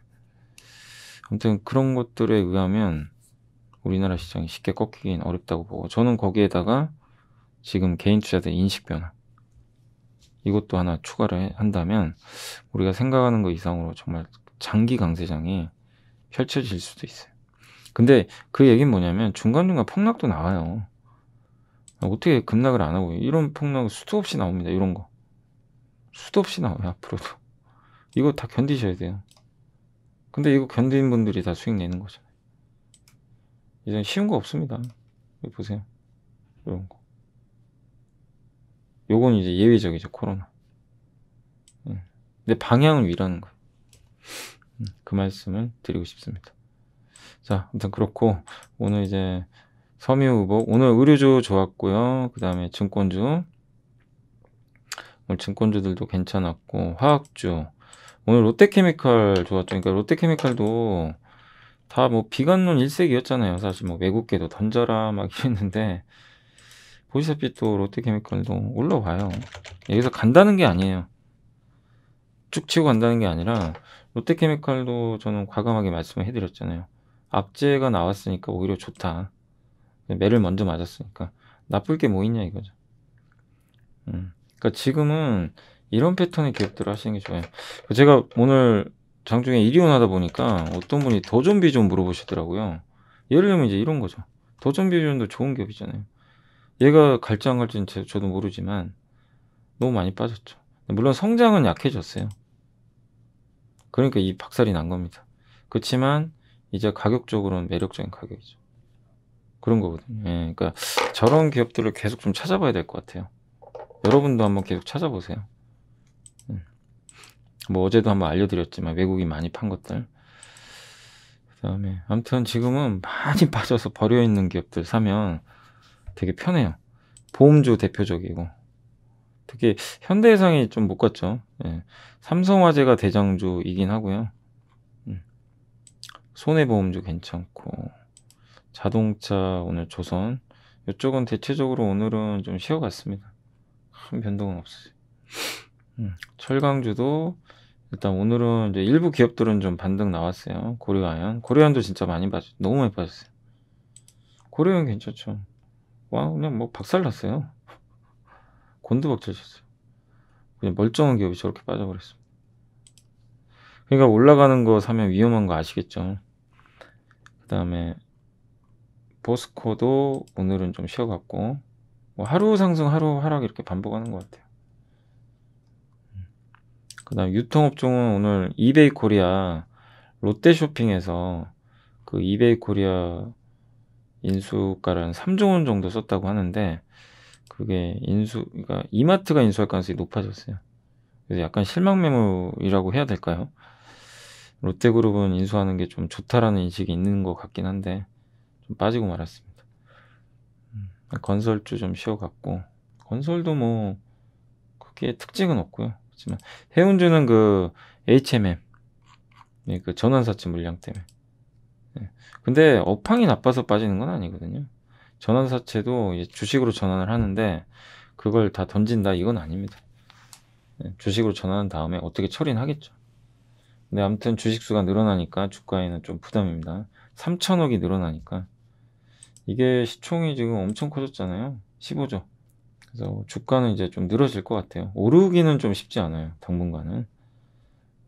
S1: 아무튼 그런 것들에 의하면 우리나라 시장이 쉽게 꺾이긴 어렵다고 보고 저는 거기에다가 지금 개인 투자자 인식 변화 이것도 하나 추가를 한다면 우리가 생각하는 것 이상으로 정말 장기 강세장이 펼쳐질 수도 있어요. 근데 그 얘기는 뭐냐면 중간중간 폭락도 나와요. 아, 어떻게 급락을 안 하고 이런 폭락 수도 없이 나옵니다. 이런 거 수도 없이 나와요 앞으로도. 이거 다 견디셔야 돼요. 근데 이거 견딘 분들이 다 수익 내는 거잖아요. 이젠 쉬운 거 없습니다. 여기 보세요. 이런 거. 요건 이제 예외적이죠, 코로나. 음. 근데 방향은 위라는 거예요. 음, 그 말씀을 드리고 싶습니다. 자, 아무튼 그렇고, 오늘 이제 섬유 후보, 오늘 의료주 좋았고요. 그 다음에 증권주, 오늘 증권주들도 괜찮았고, 화학주, 오늘 롯데케미칼 좋았죠. 그러니까 롯데케미칼도 다 뭐 비관론 일색이었잖아요. 사실 뭐 외국계도 던져라 막 이랬는데 보시다시피 또 롯데케미칼도 올라와요. 여기서 간다는 게 아니에요. 쭉 치고 간다는 게 아니라 롯데케미칼도 저는 과감하게 말씀을 해드렸잖아요. 압제가 나왔으니까 오히려 좋다. 매를 먼저 맞았으니까 나쁠 게 뭐 있냐 이거죠. 음. 그러니까 지금은 이런 패턴의 기업들을 하시는 게 좋아요. 제가 오늘 장중에 일이온 하다 보니까 어떤 분이 더존 비전 물어보시더라고요. 예를 들면 이제 이런 거죠. 더존 비전도 좋은 기업이잖아요. 얘가 갈지 안 갈지는 제, 저도 모르지만 너무 많이 빠졌죠. 물론 성장은 약해졌어요. 그러니까 이 박살이 난 겁니다. 그렇지만 이제 가격적으로는 매력적인 가격이죠. 그런 거거든요. 예, 그러니까 저런 기업들을 계속 좀 찾아봐야 될 것 같아요. 여러분도 한번 계속 찾아보세요. 뭐 어제도 한번 알려드렸지만 외국이 많이 판 것들 그 다음에 아무튼 지금은 많이 *laughs* 빠져서 버려있는 기업들 사면 되게 편해요 보험주 대표적이고 특히 현대해상이 좀 못 갔죠 예. 삼성화재가 대장주이긴 하고요 음. 손해보험주 괜찮고 자동차 오늘 조선 이쪽은 대체적으로 오늘은 좀 쉬어갔습니다 큰 변동은 없어요 음. 철강주도 일단 오늘은 이제 일부 기업들은 좀 반등 나왔어요. 고려아연. 고려아연도 진짜 많이 빠졌, 너무 많이 빠졌어요. 고려아연 괜찮죠. 와, 그냥 뭐 박살 났어요. *laughs* 곤두박질 쳤어요. 그냥 멀쩡한 기업이 저렇게 빠져버렸습니다. 그러니까 올라가는 거 사면 위험한 거 아시겠죠? 그 다음에 보스코도 오늘은 좀 쉬어갔고 뭐 하루 상승 하루 하락 이렇게 반복하는 것 같아요. 그 다음 유통업종은 오늘 이베이 코리아 롯데 쇼핑에서 그 이베이 코리아 인수가를 3조원 정도 썼다고 하는데 그게 인수, 그러니까 이마트가 인수할 가능성이 높아졌어요. 그래서 약간 실망 매물이라고 해야 될까요? 롯데그룹은 인수하는 게 좀 좋다라는 인식이 있는 것 같긴 한데 좀 빠지고 말았습니다. 음, 건설주 좀 쉬어갔고 건설도 뭐 크게 특징은 없고요. 그지만 해운주는 그 HMM 예, 그 전환사치 물량 때문에 예. 근데 업황이 나빠서 빠지는 건 아니거든요 전환사채도 주식으로 전환을 하는데 그걸 다 던진다 이건 아닙니다 예. 주식으로 전환한 다음에 어떻게 처리는 하겠죠 근데 아무튼 주식수가 늘어나니까 주가에는 좀 부담입니다 3천억이 늘어나니까 이게 시총이 지금 엄청 커졌잖아요 15조 그래서 주가는 이제 좀 늘어질 것 같아요. 오르기는 좀 쉽지 않아요. 당분간은.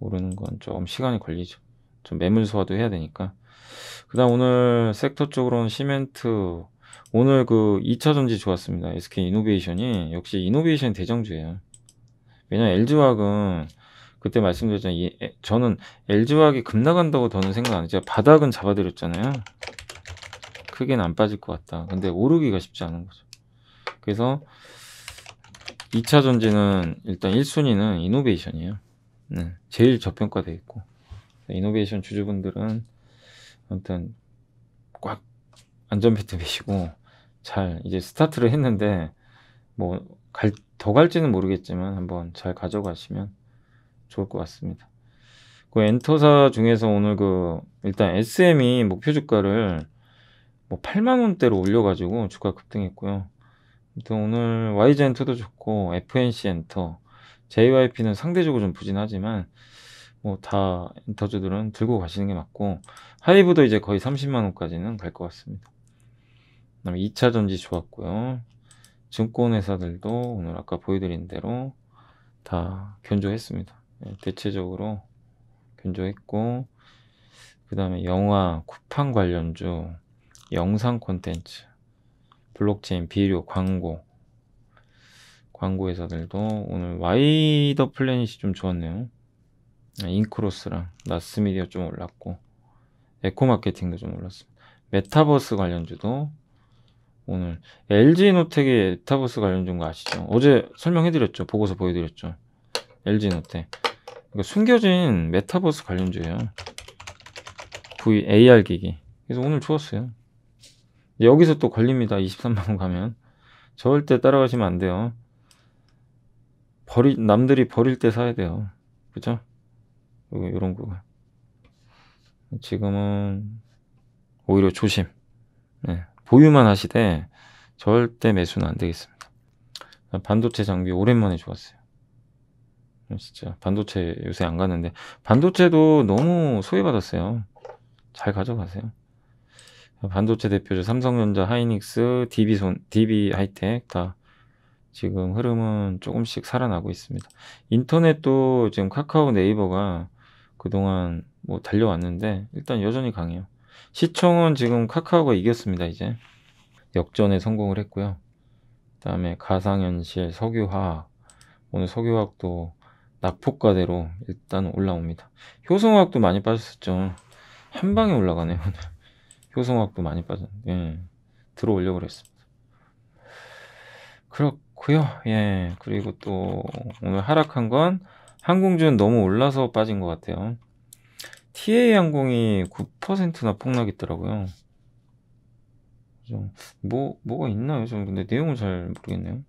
S1: 오르는 건 좀 시간이 걸리죠. 좀 매물 소화도 해야 되니까. 그 다음 오늘 섹터 쪽으로는 시멘트. 오늘 그 2차 전지 좋았습니다. SK 이노베이션이. 역시 이노베이션 대장주예요. 왜냐면 LG화학은 그때 말씀드렸잖아요. 이, 저는 LG화학이 급나간다고 더는 생각 안 해요. 바닥은 잡아드렸잖아요. 크게는 안 빠질 것 같다. 근데 오르기가 쉽지 않은 거죠. 그래서 2차 전지는 일단 1순위는 이노베이션이에요. 네, 제일 저평가되어 있고 이노베이션 주주분들은 아무튼 꽉 안전벨트 매시고 잘 이제 스타트를 했는데 뭐 갈 더 갈지는 모르겠지만 한번 잘 가져가시면 좋을 것 같습니다. 그 엔터사 중에서 오늘 그 일단 SM이 목표 주가를 뭐 8만 원대로 올려가지고 주가 급등했고요. 아무튼 오늘 YG 엔터도 좋고 FNC 엔터, JYP는 상대적으로 좀 부진하지만 뭐 다 엔터주들은 들고 가시는 게 맞고 하이브도 이제 거의 30만 원까지는 갈 것 같습니다. 그다음에 2차 전지 좋았고요. 증권회사들도 오늘 아까 보여드린 대로 다 견조했습니다. 예, 대체적으로 견조했고 그 다음에 영화 쿠팡 관련주, 영상 콘텐츠 블록체인, 비료, 광고. 광고 회사들도 오늘 와이더 플래닛이 좀 좋았네요. 인크로스랑 아, 나스미디어 좀 올랐고 에코마케팅도 좀 올랐습니다. 메타버스 관련주도 오늘 LG노텍의 메타버스 관련주인 거 아시죠? 어제 설명해드렸죠. 보고서 보여드렸죠. LG노텍. 그러니까 숨겨진 메타버스 관련주예요. VAR 기기. 그래서 오늘 좋았어요. 여기서 또 걸립니다. 23만원 가면. 절대 따라가시면 안 돼요. 버리, 남들이 버릴 때 사야 돼요. 그죠? 요런 거. 지금은 오히려 조심. 네. 보유만 하시되 절대 매수는 안 되겠습니다. 반도체 장비 오랜만에 좋았어요. 진짜 반도체 요새 안갔는데 반도체도 너무 소외받았어요. 잘 가져가세요. 반도체 대표주 삼성전자, 하이닉스, DB손, DB하이텍 다 지금 흐름은 조금씩 살아나고 있습니다. 인터넷도 지금 카카오 네이버가 그동안 뭐 달려왔는데 일단 여전히 강해요. 시청은 지금 카카오가 이겼습니다. 이제 역전에 성공을 했고요. 그다음에 가상현실, 석유화학 오늘 석유화학도 낙폭가대로 일단 올라옵니다. 효성화학도 많이 빠졌었죠. 한 방에 올라가네요. 효성학도 많이 빠졌는데 예. 들어오려고 그랬습니다. 그렇고요. 예 그리고 또 오늘 하락한 건 항공주는 너무 올라서 빠진 것 같아요. TA 항공이 9%나 폭락했더라고요. 뭐 뭐가 있나요? 좀 근데 내용을 잘 모르겠네요.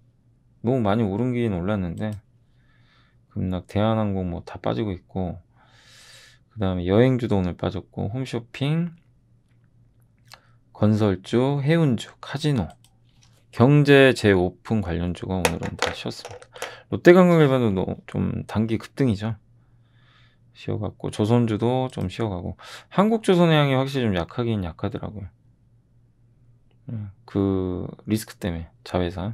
S1: 너무 많이 오른 긴 올랐는데 급락 대한항공 뭐 다 빠지고 있고 그 다음에 여행주도 오늘 빠졌고 홈쇼핑 건설주, 해운주, 카지노, 경제 재오픈 관련주가 오늘은 다 쉬었습니다. 롯데관광일반도 좀 단기 급등이죠. 쉬어갔고 조선주도 좀 쉬어가고 한국조선의양이 확실히 좀 약하긴 약하더라고요. 음, 그 리스크 때문에 자회사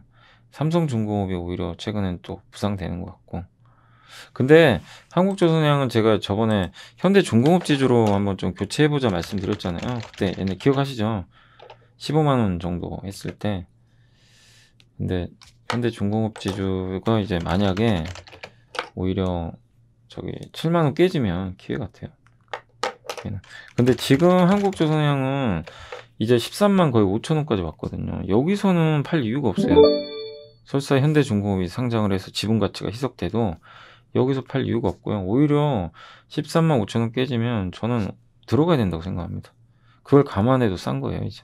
S1: 삼성중공업이 오히려 최근엔 또 부상되는 것 같고 근데 한국조선양은 제가 저번에 현대중공업지주로 한번 좀 교체해보자 말씀드렸잖아요. 그때 얘네 기억하시죠? 15만원 정도 했을 때. 근데 현대중공업지주가 이제 만약에 오히려 저기 7만원 깨지면 기회 같아요. 근데 지금 한국조선양은 이제 13만 거의 5천원까지 왔거든요. 여기서는 팔 이유가 없어요. 설사 현대중공업이 상장을 해서 지분가치가 희석돼도 여기서 팔 이유가 없고요. 오히려 13만 5천 원 깨지면 저는 들어가야 된다고 생각합니다. 그걸 감안해도 싼 거예요, 이제.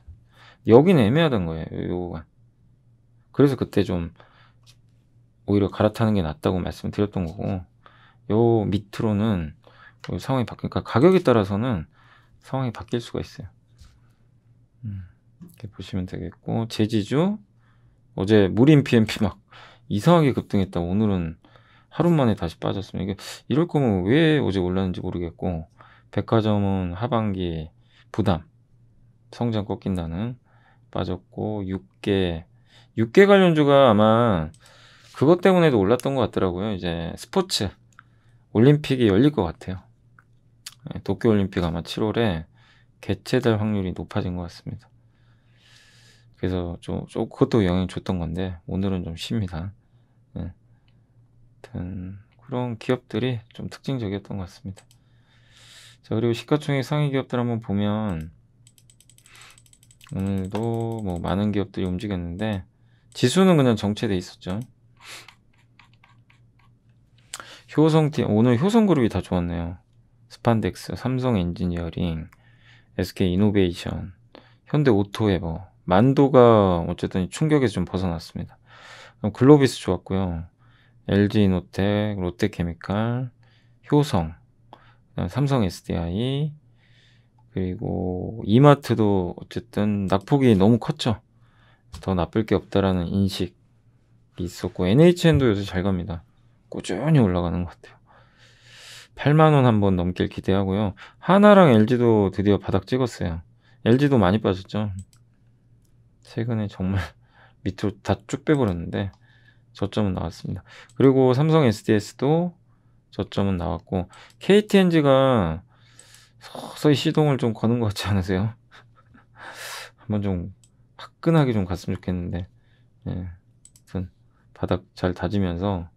S1: 여기는 애매하던 거예요, 요거가. 그래서 그때 좀 오히려 갈아타는 게 낫다고 말씀드렸던 거고 요 밑으로는 그 상황이 바뀌니까 그러니까 가격에 따라서는 상황이 바뀔 수가 있어요. 음, 이렇게 보시면 되겠고 제지주 어제 무림 PMP 막 이상하게 급등했다 오늘은 하루 만에 다시 빠졌습니다. 이게 이럴 거면 왜 어제 올랐는지 모르겠고 백화점은 하반기 부담 성장 꺾인다는 빠졌고 6개 6개 관련주가 아마 그것 때문에도 올랐던 것 같더라고요. 이제 스포츠 올림픽이 열릴 것 같아요. 예, 도쿄 올림픽 아마 7월에 개최될 확률이 높아진 것 같습니다. 그래서 좀, 좀 그것도 영향 줬던 건데 오늘은 좀 쉽니다. 같은 그런 기업들이 좀 특징적이었던 것 같습니다. 자 그리고 시가총액 상위 기업들 한번 보면 오늘도 뭐 많은 기업들이 움직였는데 지수는 그냥 정체돼 있었죠. 효성팀 오늘 효성그룹이 다 좋았네요. 스판덱스, 삼성 엔지니어링, SK 이노베이션, 현대 오토에버, 만도가 어쨌든 충격에서 좀 벗어났습니다. 글로비스 좋았고요. LG이노텍, 롯데케미칼, 효성, 삼성 SDI, 그리고 이마트도 어쨌든 낙폭이 너무 컸죠. 더 나쁠 게 없다라는 인식이 있었고 NHN도 요새 잘 갑니다. 꾸준히 올라가는 것 같아요. 8만원 한번 넘길 기대하고요. 하나랑 LG도 드디어 바닥 찍었어요. LG도 많이 빠졌죠. 최근에 정말 *laughs* 밑으로 다 쭉 빼버렸는데 저점은 나왔습니다. 그리고 삼성 SDS도 저점은 나왔고 KTNG가 서서히 시동을 좀 거는 것 같지 않으세요? *laughs* 한번 좀 화끈하게 좀 갔으면 좋겠는데 예, 바닥 잘 다지면서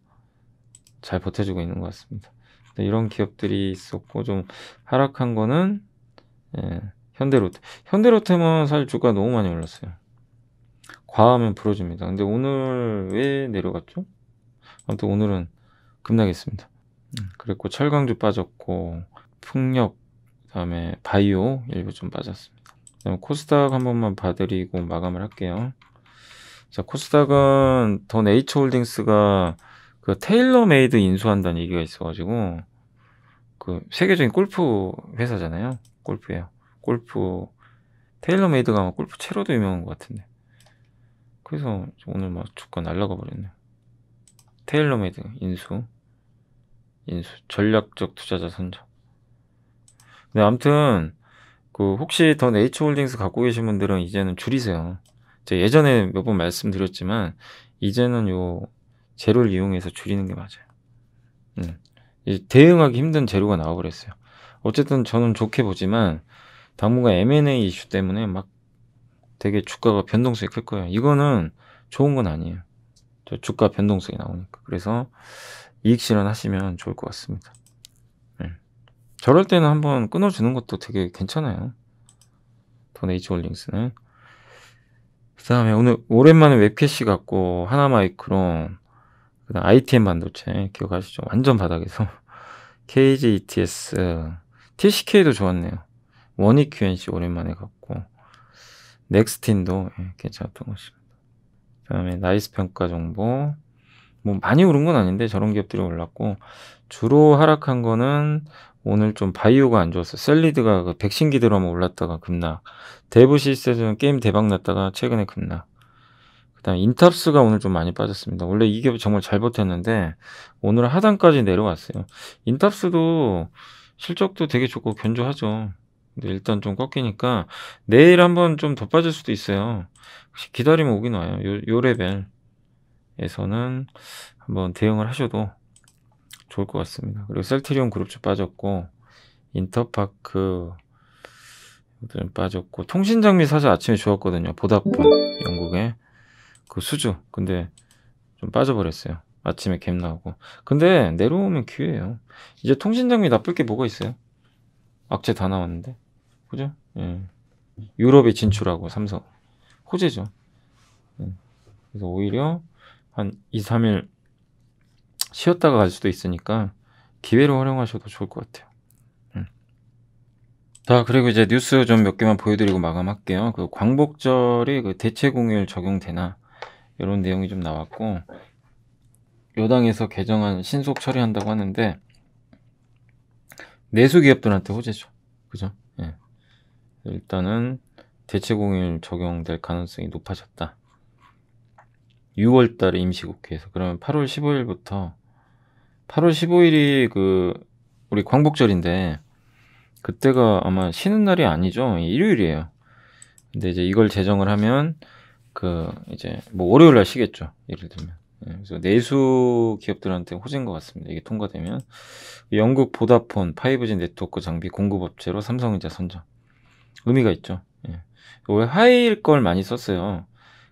S1: 잘 버텨주고 있는 것 같습니다. 이런 기업들이 있었고 좀 하락한 거는 예, 현대로템 현대로템은 사실 주가 너무 많이 올랐어요. 과하면 부러집니다. 근데 오늘 왜 내려갔죠? 아무튼 오늘은 급락했습니다. 음. 그랬고 철강주 빠졌고 풍력 그다음에 바이오 일부 좀 빠졌습니다. 그다음에 코스닥 한 번만 봐드리고 마감을 할게요. 자 코스닥은 더 네이처홀딩스가 그 테일러메이드 인수한다는 얘기가 있어가지고 그 세계적인 골프 회사잖아요. 골프예요. 골프 테일러메이드가 아마 골프 채로도 유명한 것 같은데 그래서 오늘 막 주가 날라가 버렸네. 테일러메드 인수 인수 전략적 투자자 선정. 네 아무튼 그 혹시 더 네이처홀딩스 갖고 계신 분들은 이제는 줄이세요. 제가 예전에 몇 번 말씀드렸지만 이제는 요 재료를 이용해서 줄이는 게 맞아요. 음. 이제 대응하기 힘든 재료가 나와버렸어요. 어쨌든 저는 좋게 보지만 당분간 M&A 이슈 때문에 막 되게 주가가 변동성이 클 거예요. 이거는 좋은 건 아니에요. 저 주가 변동성이 나오니까. 그래서 이익 실현하시면 좋을 것 같습니다. 네. 저럴 때는 한번 끊어주는 것도 되게 괜찮아요. 돈에이치홀링스는그 다음에 오늘 오랜만에 웹캐시 갖고 하나마이크론 그다음 ITM 반도체 기억하시죠? 완전 바닥에서 KGETS *laughs* TCK도 좋았네요. 원익 QNC 오랜만에 갖고 넥스틴도 괜찮았던 것입니다. 그 다음에 나이스 평가 정보. 뭐 많이 오른 건 아닌데 저런 기업들이 올랐고 주로 하락한 거는 오늘 좀 바이오가 안 좋았어요. 셀리드가 그 백신기 들어면 올랐다가 급락. 대부 시스템은 게임 대박 났다가 최근에 급락. 그다음 인탑스가 오늘 좀 많이 빠졌습니다. 원래 이 기업이 정말 잘 버텼는데 오늘 하단까지 내려왔어요. 인탑스도 실적도 되게 좋고 견조하죠. 일단 좀 꺾이니까 내일 한번 좀 더 빠질 수도 있어요. 혹시 기다리면 오긴 와요. 요, 요 레벨에서는 한번 대응을 하셔도 좋을 것 같습니다. 그리고 셀트리온 그룹도 빠졌고 인터파크 빠졌고 통신 장비 사실 아침에 주웠거든요 보다폰 영국의 그 수주 근데 좀 빠져버렸어요. 아침에 갭 나오고 근데 내려오면 기회예요. 이제 통신 장비 나쁠 게 뭐가 있어요? 악재 다 나왔는데 그죠? 예. 유럽에 진출하고 삼성 호재죠. 예. 그래서 오히려 한 2, 3일 쉬었다가 갈 수도 있으니까 기회를 활용하셔도 좋을 것 같아요. 음. 자 그리고 이제 뉴스 좀 몇 개만 보여드리고 마감할게요. 그 광복절이 그 대체 공휴일 적용되나 이런 내용이 좀 나왔고 여당에서 개정안 신속 처리한다고 하는데 내수 기업들한테 호재죠. 그죠? 예. 일단은 대체공휴일 적용될 가능성이 높아졌다. 6월 달에 임시국회에서 그러면 8월 15일부터 8월 15일이 그 우리 광복절인데 그때가 아마 쉬는 날이 아니죠. 일요일이에요. 근데 이제 이걸 제정을 하면 그 이제 뭐 월요일 날 쉬겠죠. 예를 들면 예, 그래서 내수 기업들한테 호재인 것 같습니다. 이게 통과되면 영국 보다폰 5G 네트워크 장비 공급업체로 삼성전자 선정 의미가 있죠. 예. 올 화이일 걸 많이 썼어요.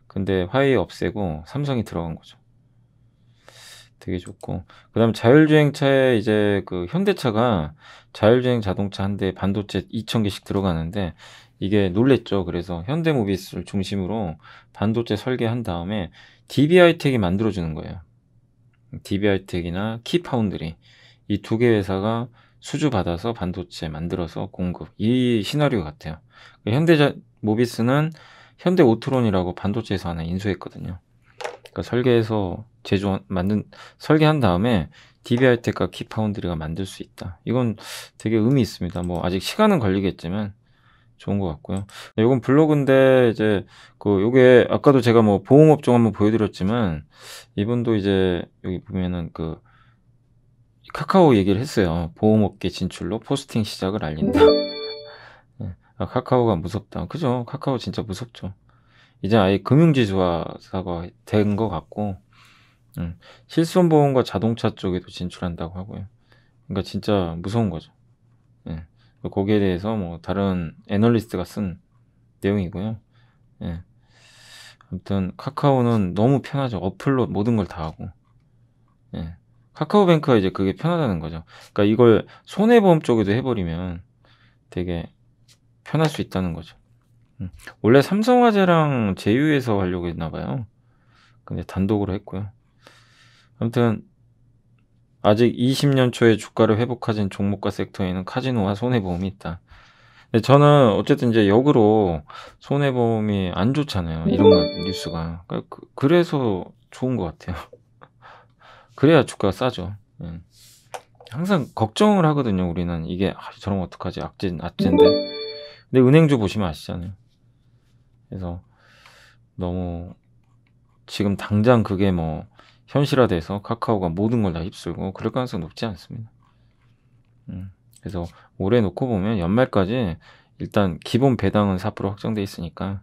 S1: 근데 화이 없애고 삼성이 들어간 거죠. 되게 좋고 그다음 에 자율주행차에 이제 그 현대차가 자율주행 자동차 한 대 반도체 2천개씩 들어가는데 이게 놀랬죠. 그래서 현대모비스를 중심으로 반도체 설계한 다음에 DBI 택이 만들어주는 거예요. DBI 택이나 키파운드리 이 두 개 회사가 수주 받아서 반도체 만들어서 공급 이 시나리오 같아요. 그러니까 현대 모비스는 현대 오토론이라고 반도체에서 하나 인수했거든요. 그러니까 설계해서 제조 만든 설계한 다음에 DBI텍과 키파운드리가 만들 수 있다. 이건 되게 의미 있습니다. 뭐 아직 시간은 걸리겠지만 좋은 것 같고요. 이건 네, 블로그인데 이제 그 요게 아까도 제가 뭐 보험업종 한번 보여드렸지만 이분도 이제 여기 보면은 그 카카오 얘기를 했어요. 보험업계 진출로 포스팅 시작을 알린다. *laughs* 네, 아, 카카오가 무섭다. 그죠? 카카오 진짜 무섭죠. 이제 아예 금융지주화사가 된 것 같고 음, 실손보험과 자동차 쪽에도 진출한다고 하고요. 그러니까 진짜 무서운 거죠. 그 거기에 대해서 뭐 다른 애널리스트가 쓴 내용이고요. 예. 아무튼 카카오는 너무 편하죠. 어플로 모든 걸 다 하고. 예. 카카오뱅크가 이제 그게 편하다는 거죠. 그러니까 이걸 손해보험 쪽에도 해버리면 되게 편할 수 있다는 거죠. 음. 원래 삼성화재랑 제휴해서 하려고 했나봐요. 근데 단독으로 했고요. 아무튼 아직 20년 초에 주가를 회복하진 종목과 섹터에는 카지노와 손해보험이 있다. 근데 저는 어쨌든 이제 역으로 손해보험이 안 좋잖아요. 이런 뉴스가. 그러니까 그, 그래서 좋은 것 같아요. *laughs* 그래야 주가가 싸죠. 예. 항상 걱정을 하거든요. 우리는 이게 아, 저런거 어떡하지? 악진, 악진데. 근데 은행주 보시면 아시잖아요. 그래서 너무 지금 당장 그게 뭐 현실화돼서 카카오가 모든 걸 다 휩쓸고 그럴 가능성이 높지 않습니다. 음, 그래서 올해 놓고 보면 연말까지 일단 기본 배당은 4% 확정돼 있으니까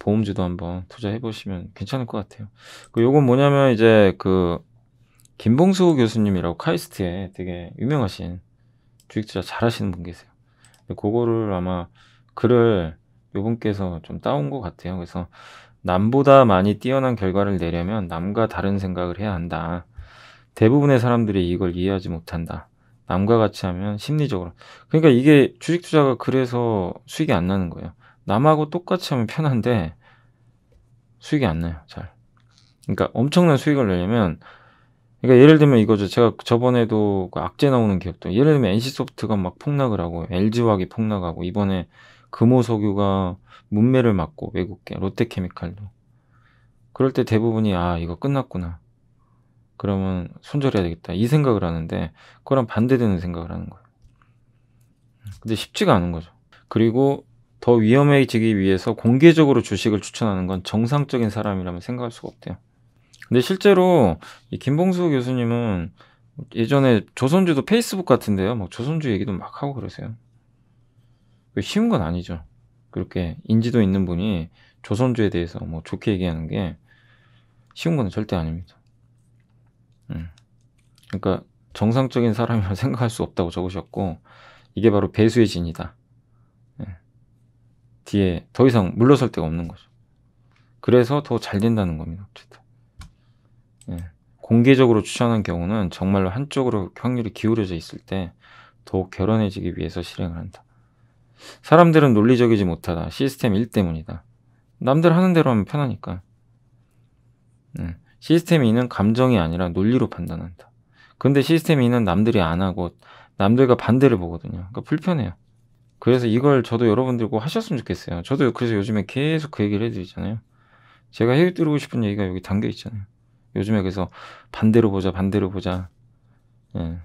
S1: 보험주도 한번 투자해 보시면 괜찮을 것 같아요. 그 요건 뭐냐면 이제 그 김봉수 교수님이라고 카이스트에 되게 유명하신 주식 투자 잘하시는 분 계세요. 그거를 아마 글을 요분께서 좀 따온 것 같아요. 그래서 남보다 많이 뛰어난 결과를 내려면 남과 다른 생각을 해야 한다. 대부분의 사람들이 이걸 이해하지 못한다. 남과 같이 하면 심리적으로. 그러니까 이게 주식 투자가 그래서 수익이 안 나는 거예요. 남하고 똑같이 하면 편한데 수익이 안 나요, 잘. 그러니까 엄청난 수익을 내려면 그러니까 예를 들면 이거죠. 제가 저번에도 그 악재 나오는 기업도 예를 들면 NC소프트가 막 폭락을 하고 LG화학이 폭락하고 이번에 금호석유가 문매를 맞고 외국계 롯데케미칼도 그럴 때 대부분이 아 이거 끝났구나 그러면 손절해야 되겠다 이 생각을 하는데 그거랑 반대되는 생각을 하는 거예요 근데 쉽지가 않은 거죠 그리고 더 위험해지기 위해서 공개적으로 주식을 추천하는 건 정상적인 사람이라면 생각할 수가 없대요 근데 실제로 이 김봉수 교수님은 예전에 조선주도 페이스북 같은데요 막 조선주 얘기도 막 하고 그러세요 쉬운 건 아니죠 그렇게 인지도 있는 분이 조선주에 대해서 뭐 좋게 얘기하는 게 쉬운 건 절대 아닙니다. 음. 그러니까 정상적인 사람이라 *laughs* 생각할 수 없다고 적으셨고 이게 바로 배수의 진이다. 예. 뒤에 더 이상 물러설 데가 없는 거죠. 그래서 더 잘 된다는 겁니다. 어쨌든. 예. 공개적으로 추천한 경우는 정말로 한쪽으로 확률이 기울어져 있을 때 더욱 결혼해지기 위해서 실행을 한다. 사람들은 논리적이지 못하다. 시스템 1 때문이다. 남들 하는 대로 하면 편하니까. 음. 시스템 2는 감정이 아니라 논리로 판단한다. 근데 시스템 2는 남들이 안 하고 남들과 반대를 보거든요. 그러니까 불편해요. 그래서 이걸 저도 여러분들과 하셨으면 좋겠어요. 저도 그래서 요즘에 계속 그 얘기를 해드리잖아요. 제가 해드리고 싶은 얘기가 여기 담겨 있잖아요. 요즘에 그래서 반대로 보자, 반대로 보자. 예.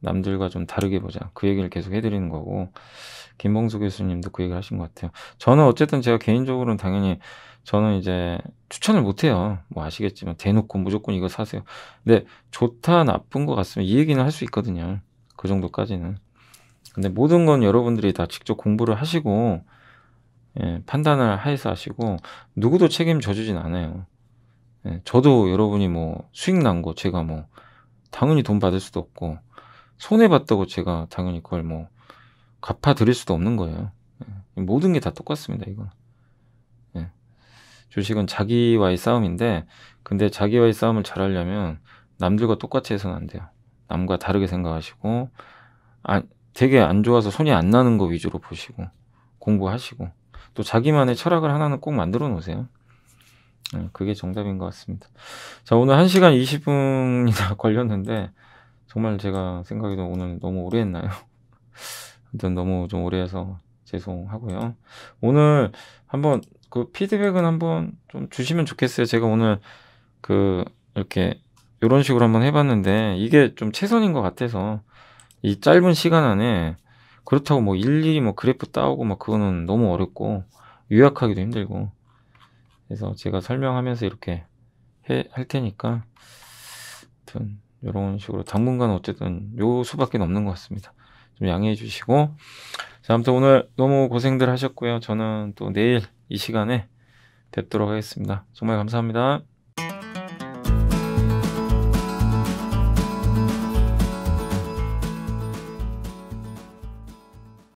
S1: 남들과 좀 다르게 보자. 그 얘기를 계속 해드리는 거고. 김봉수 교수님도 그 얘기를 하신 것 같아요. 저는 어쨌든 제가 개인적으로는 당연히 저는 이제 추천을 못 해요. 뭐 아시겠지만 대놓고 무조건 이거 사세요. 근데 좋다 나쁜 것 같으면 이 얘기는 할 수 있거든요. 그 정도까지는. 근데 모든 건 여러분들이 다 직접 공부를 하시고 예, 판단을 해서 하시고 누구도 책임져 주진 않아요. 예, 저도 여러분이 뭐 수익 난 거 제가 뭐 당연히 돈 받을 수도 없고 손해 봤다고 제가 당연히 그걸 뭐 갚아드릴 수도 없는 거예요. 예. 모든 게 다 똑같습니다, 이건. 주식은 예. 자기와의 싸움인데, 근데 자기와의 싸움을 잘하려면 남들과 똑같이 해서는 안 돼요. 남과 다르게 생각하시고, 아, 되게 안 좋아서 손이 안 나는 거 위주로 보시고, 공부하시고, 또 자기만의 철학을 하나는 꼭 만들어 놓으세요. 예, 그게 정답인 것 같습니다. 자, 오늘 1시간 20분이나 *laughs* 걸렸는데, 정말 제가 생각해도 오늘 너무 오래 했나요? 아무튼 너무 좀 오래 해서 죄송하고요. 오늘 한번 그 피드백은 한번 좀 주시면 좋겠어요. 제가 오늘 그 이렇게 이런 식으로 한번 해봤는데 이게 좀 최선인 것 같아서 이 짧은 시간 안에 그렇다고 뭐 일일이 뭐 그래프 따오고 막 그거는 너무 어렵고 요약하기도 힘들고 그래서 제가 설명하면서 이렇게 해, 할 테니까 아무튼 이런 식으로 당분간 어쨌든 요 수밖에 없는 것 같습니다. 좀 양해해 주시고 자, 아무튼 오늘 너무 고생들 하셨고요. 저는 또 내일 이 시간에 뵙도록 하겠습니다. 정말 감사합니다.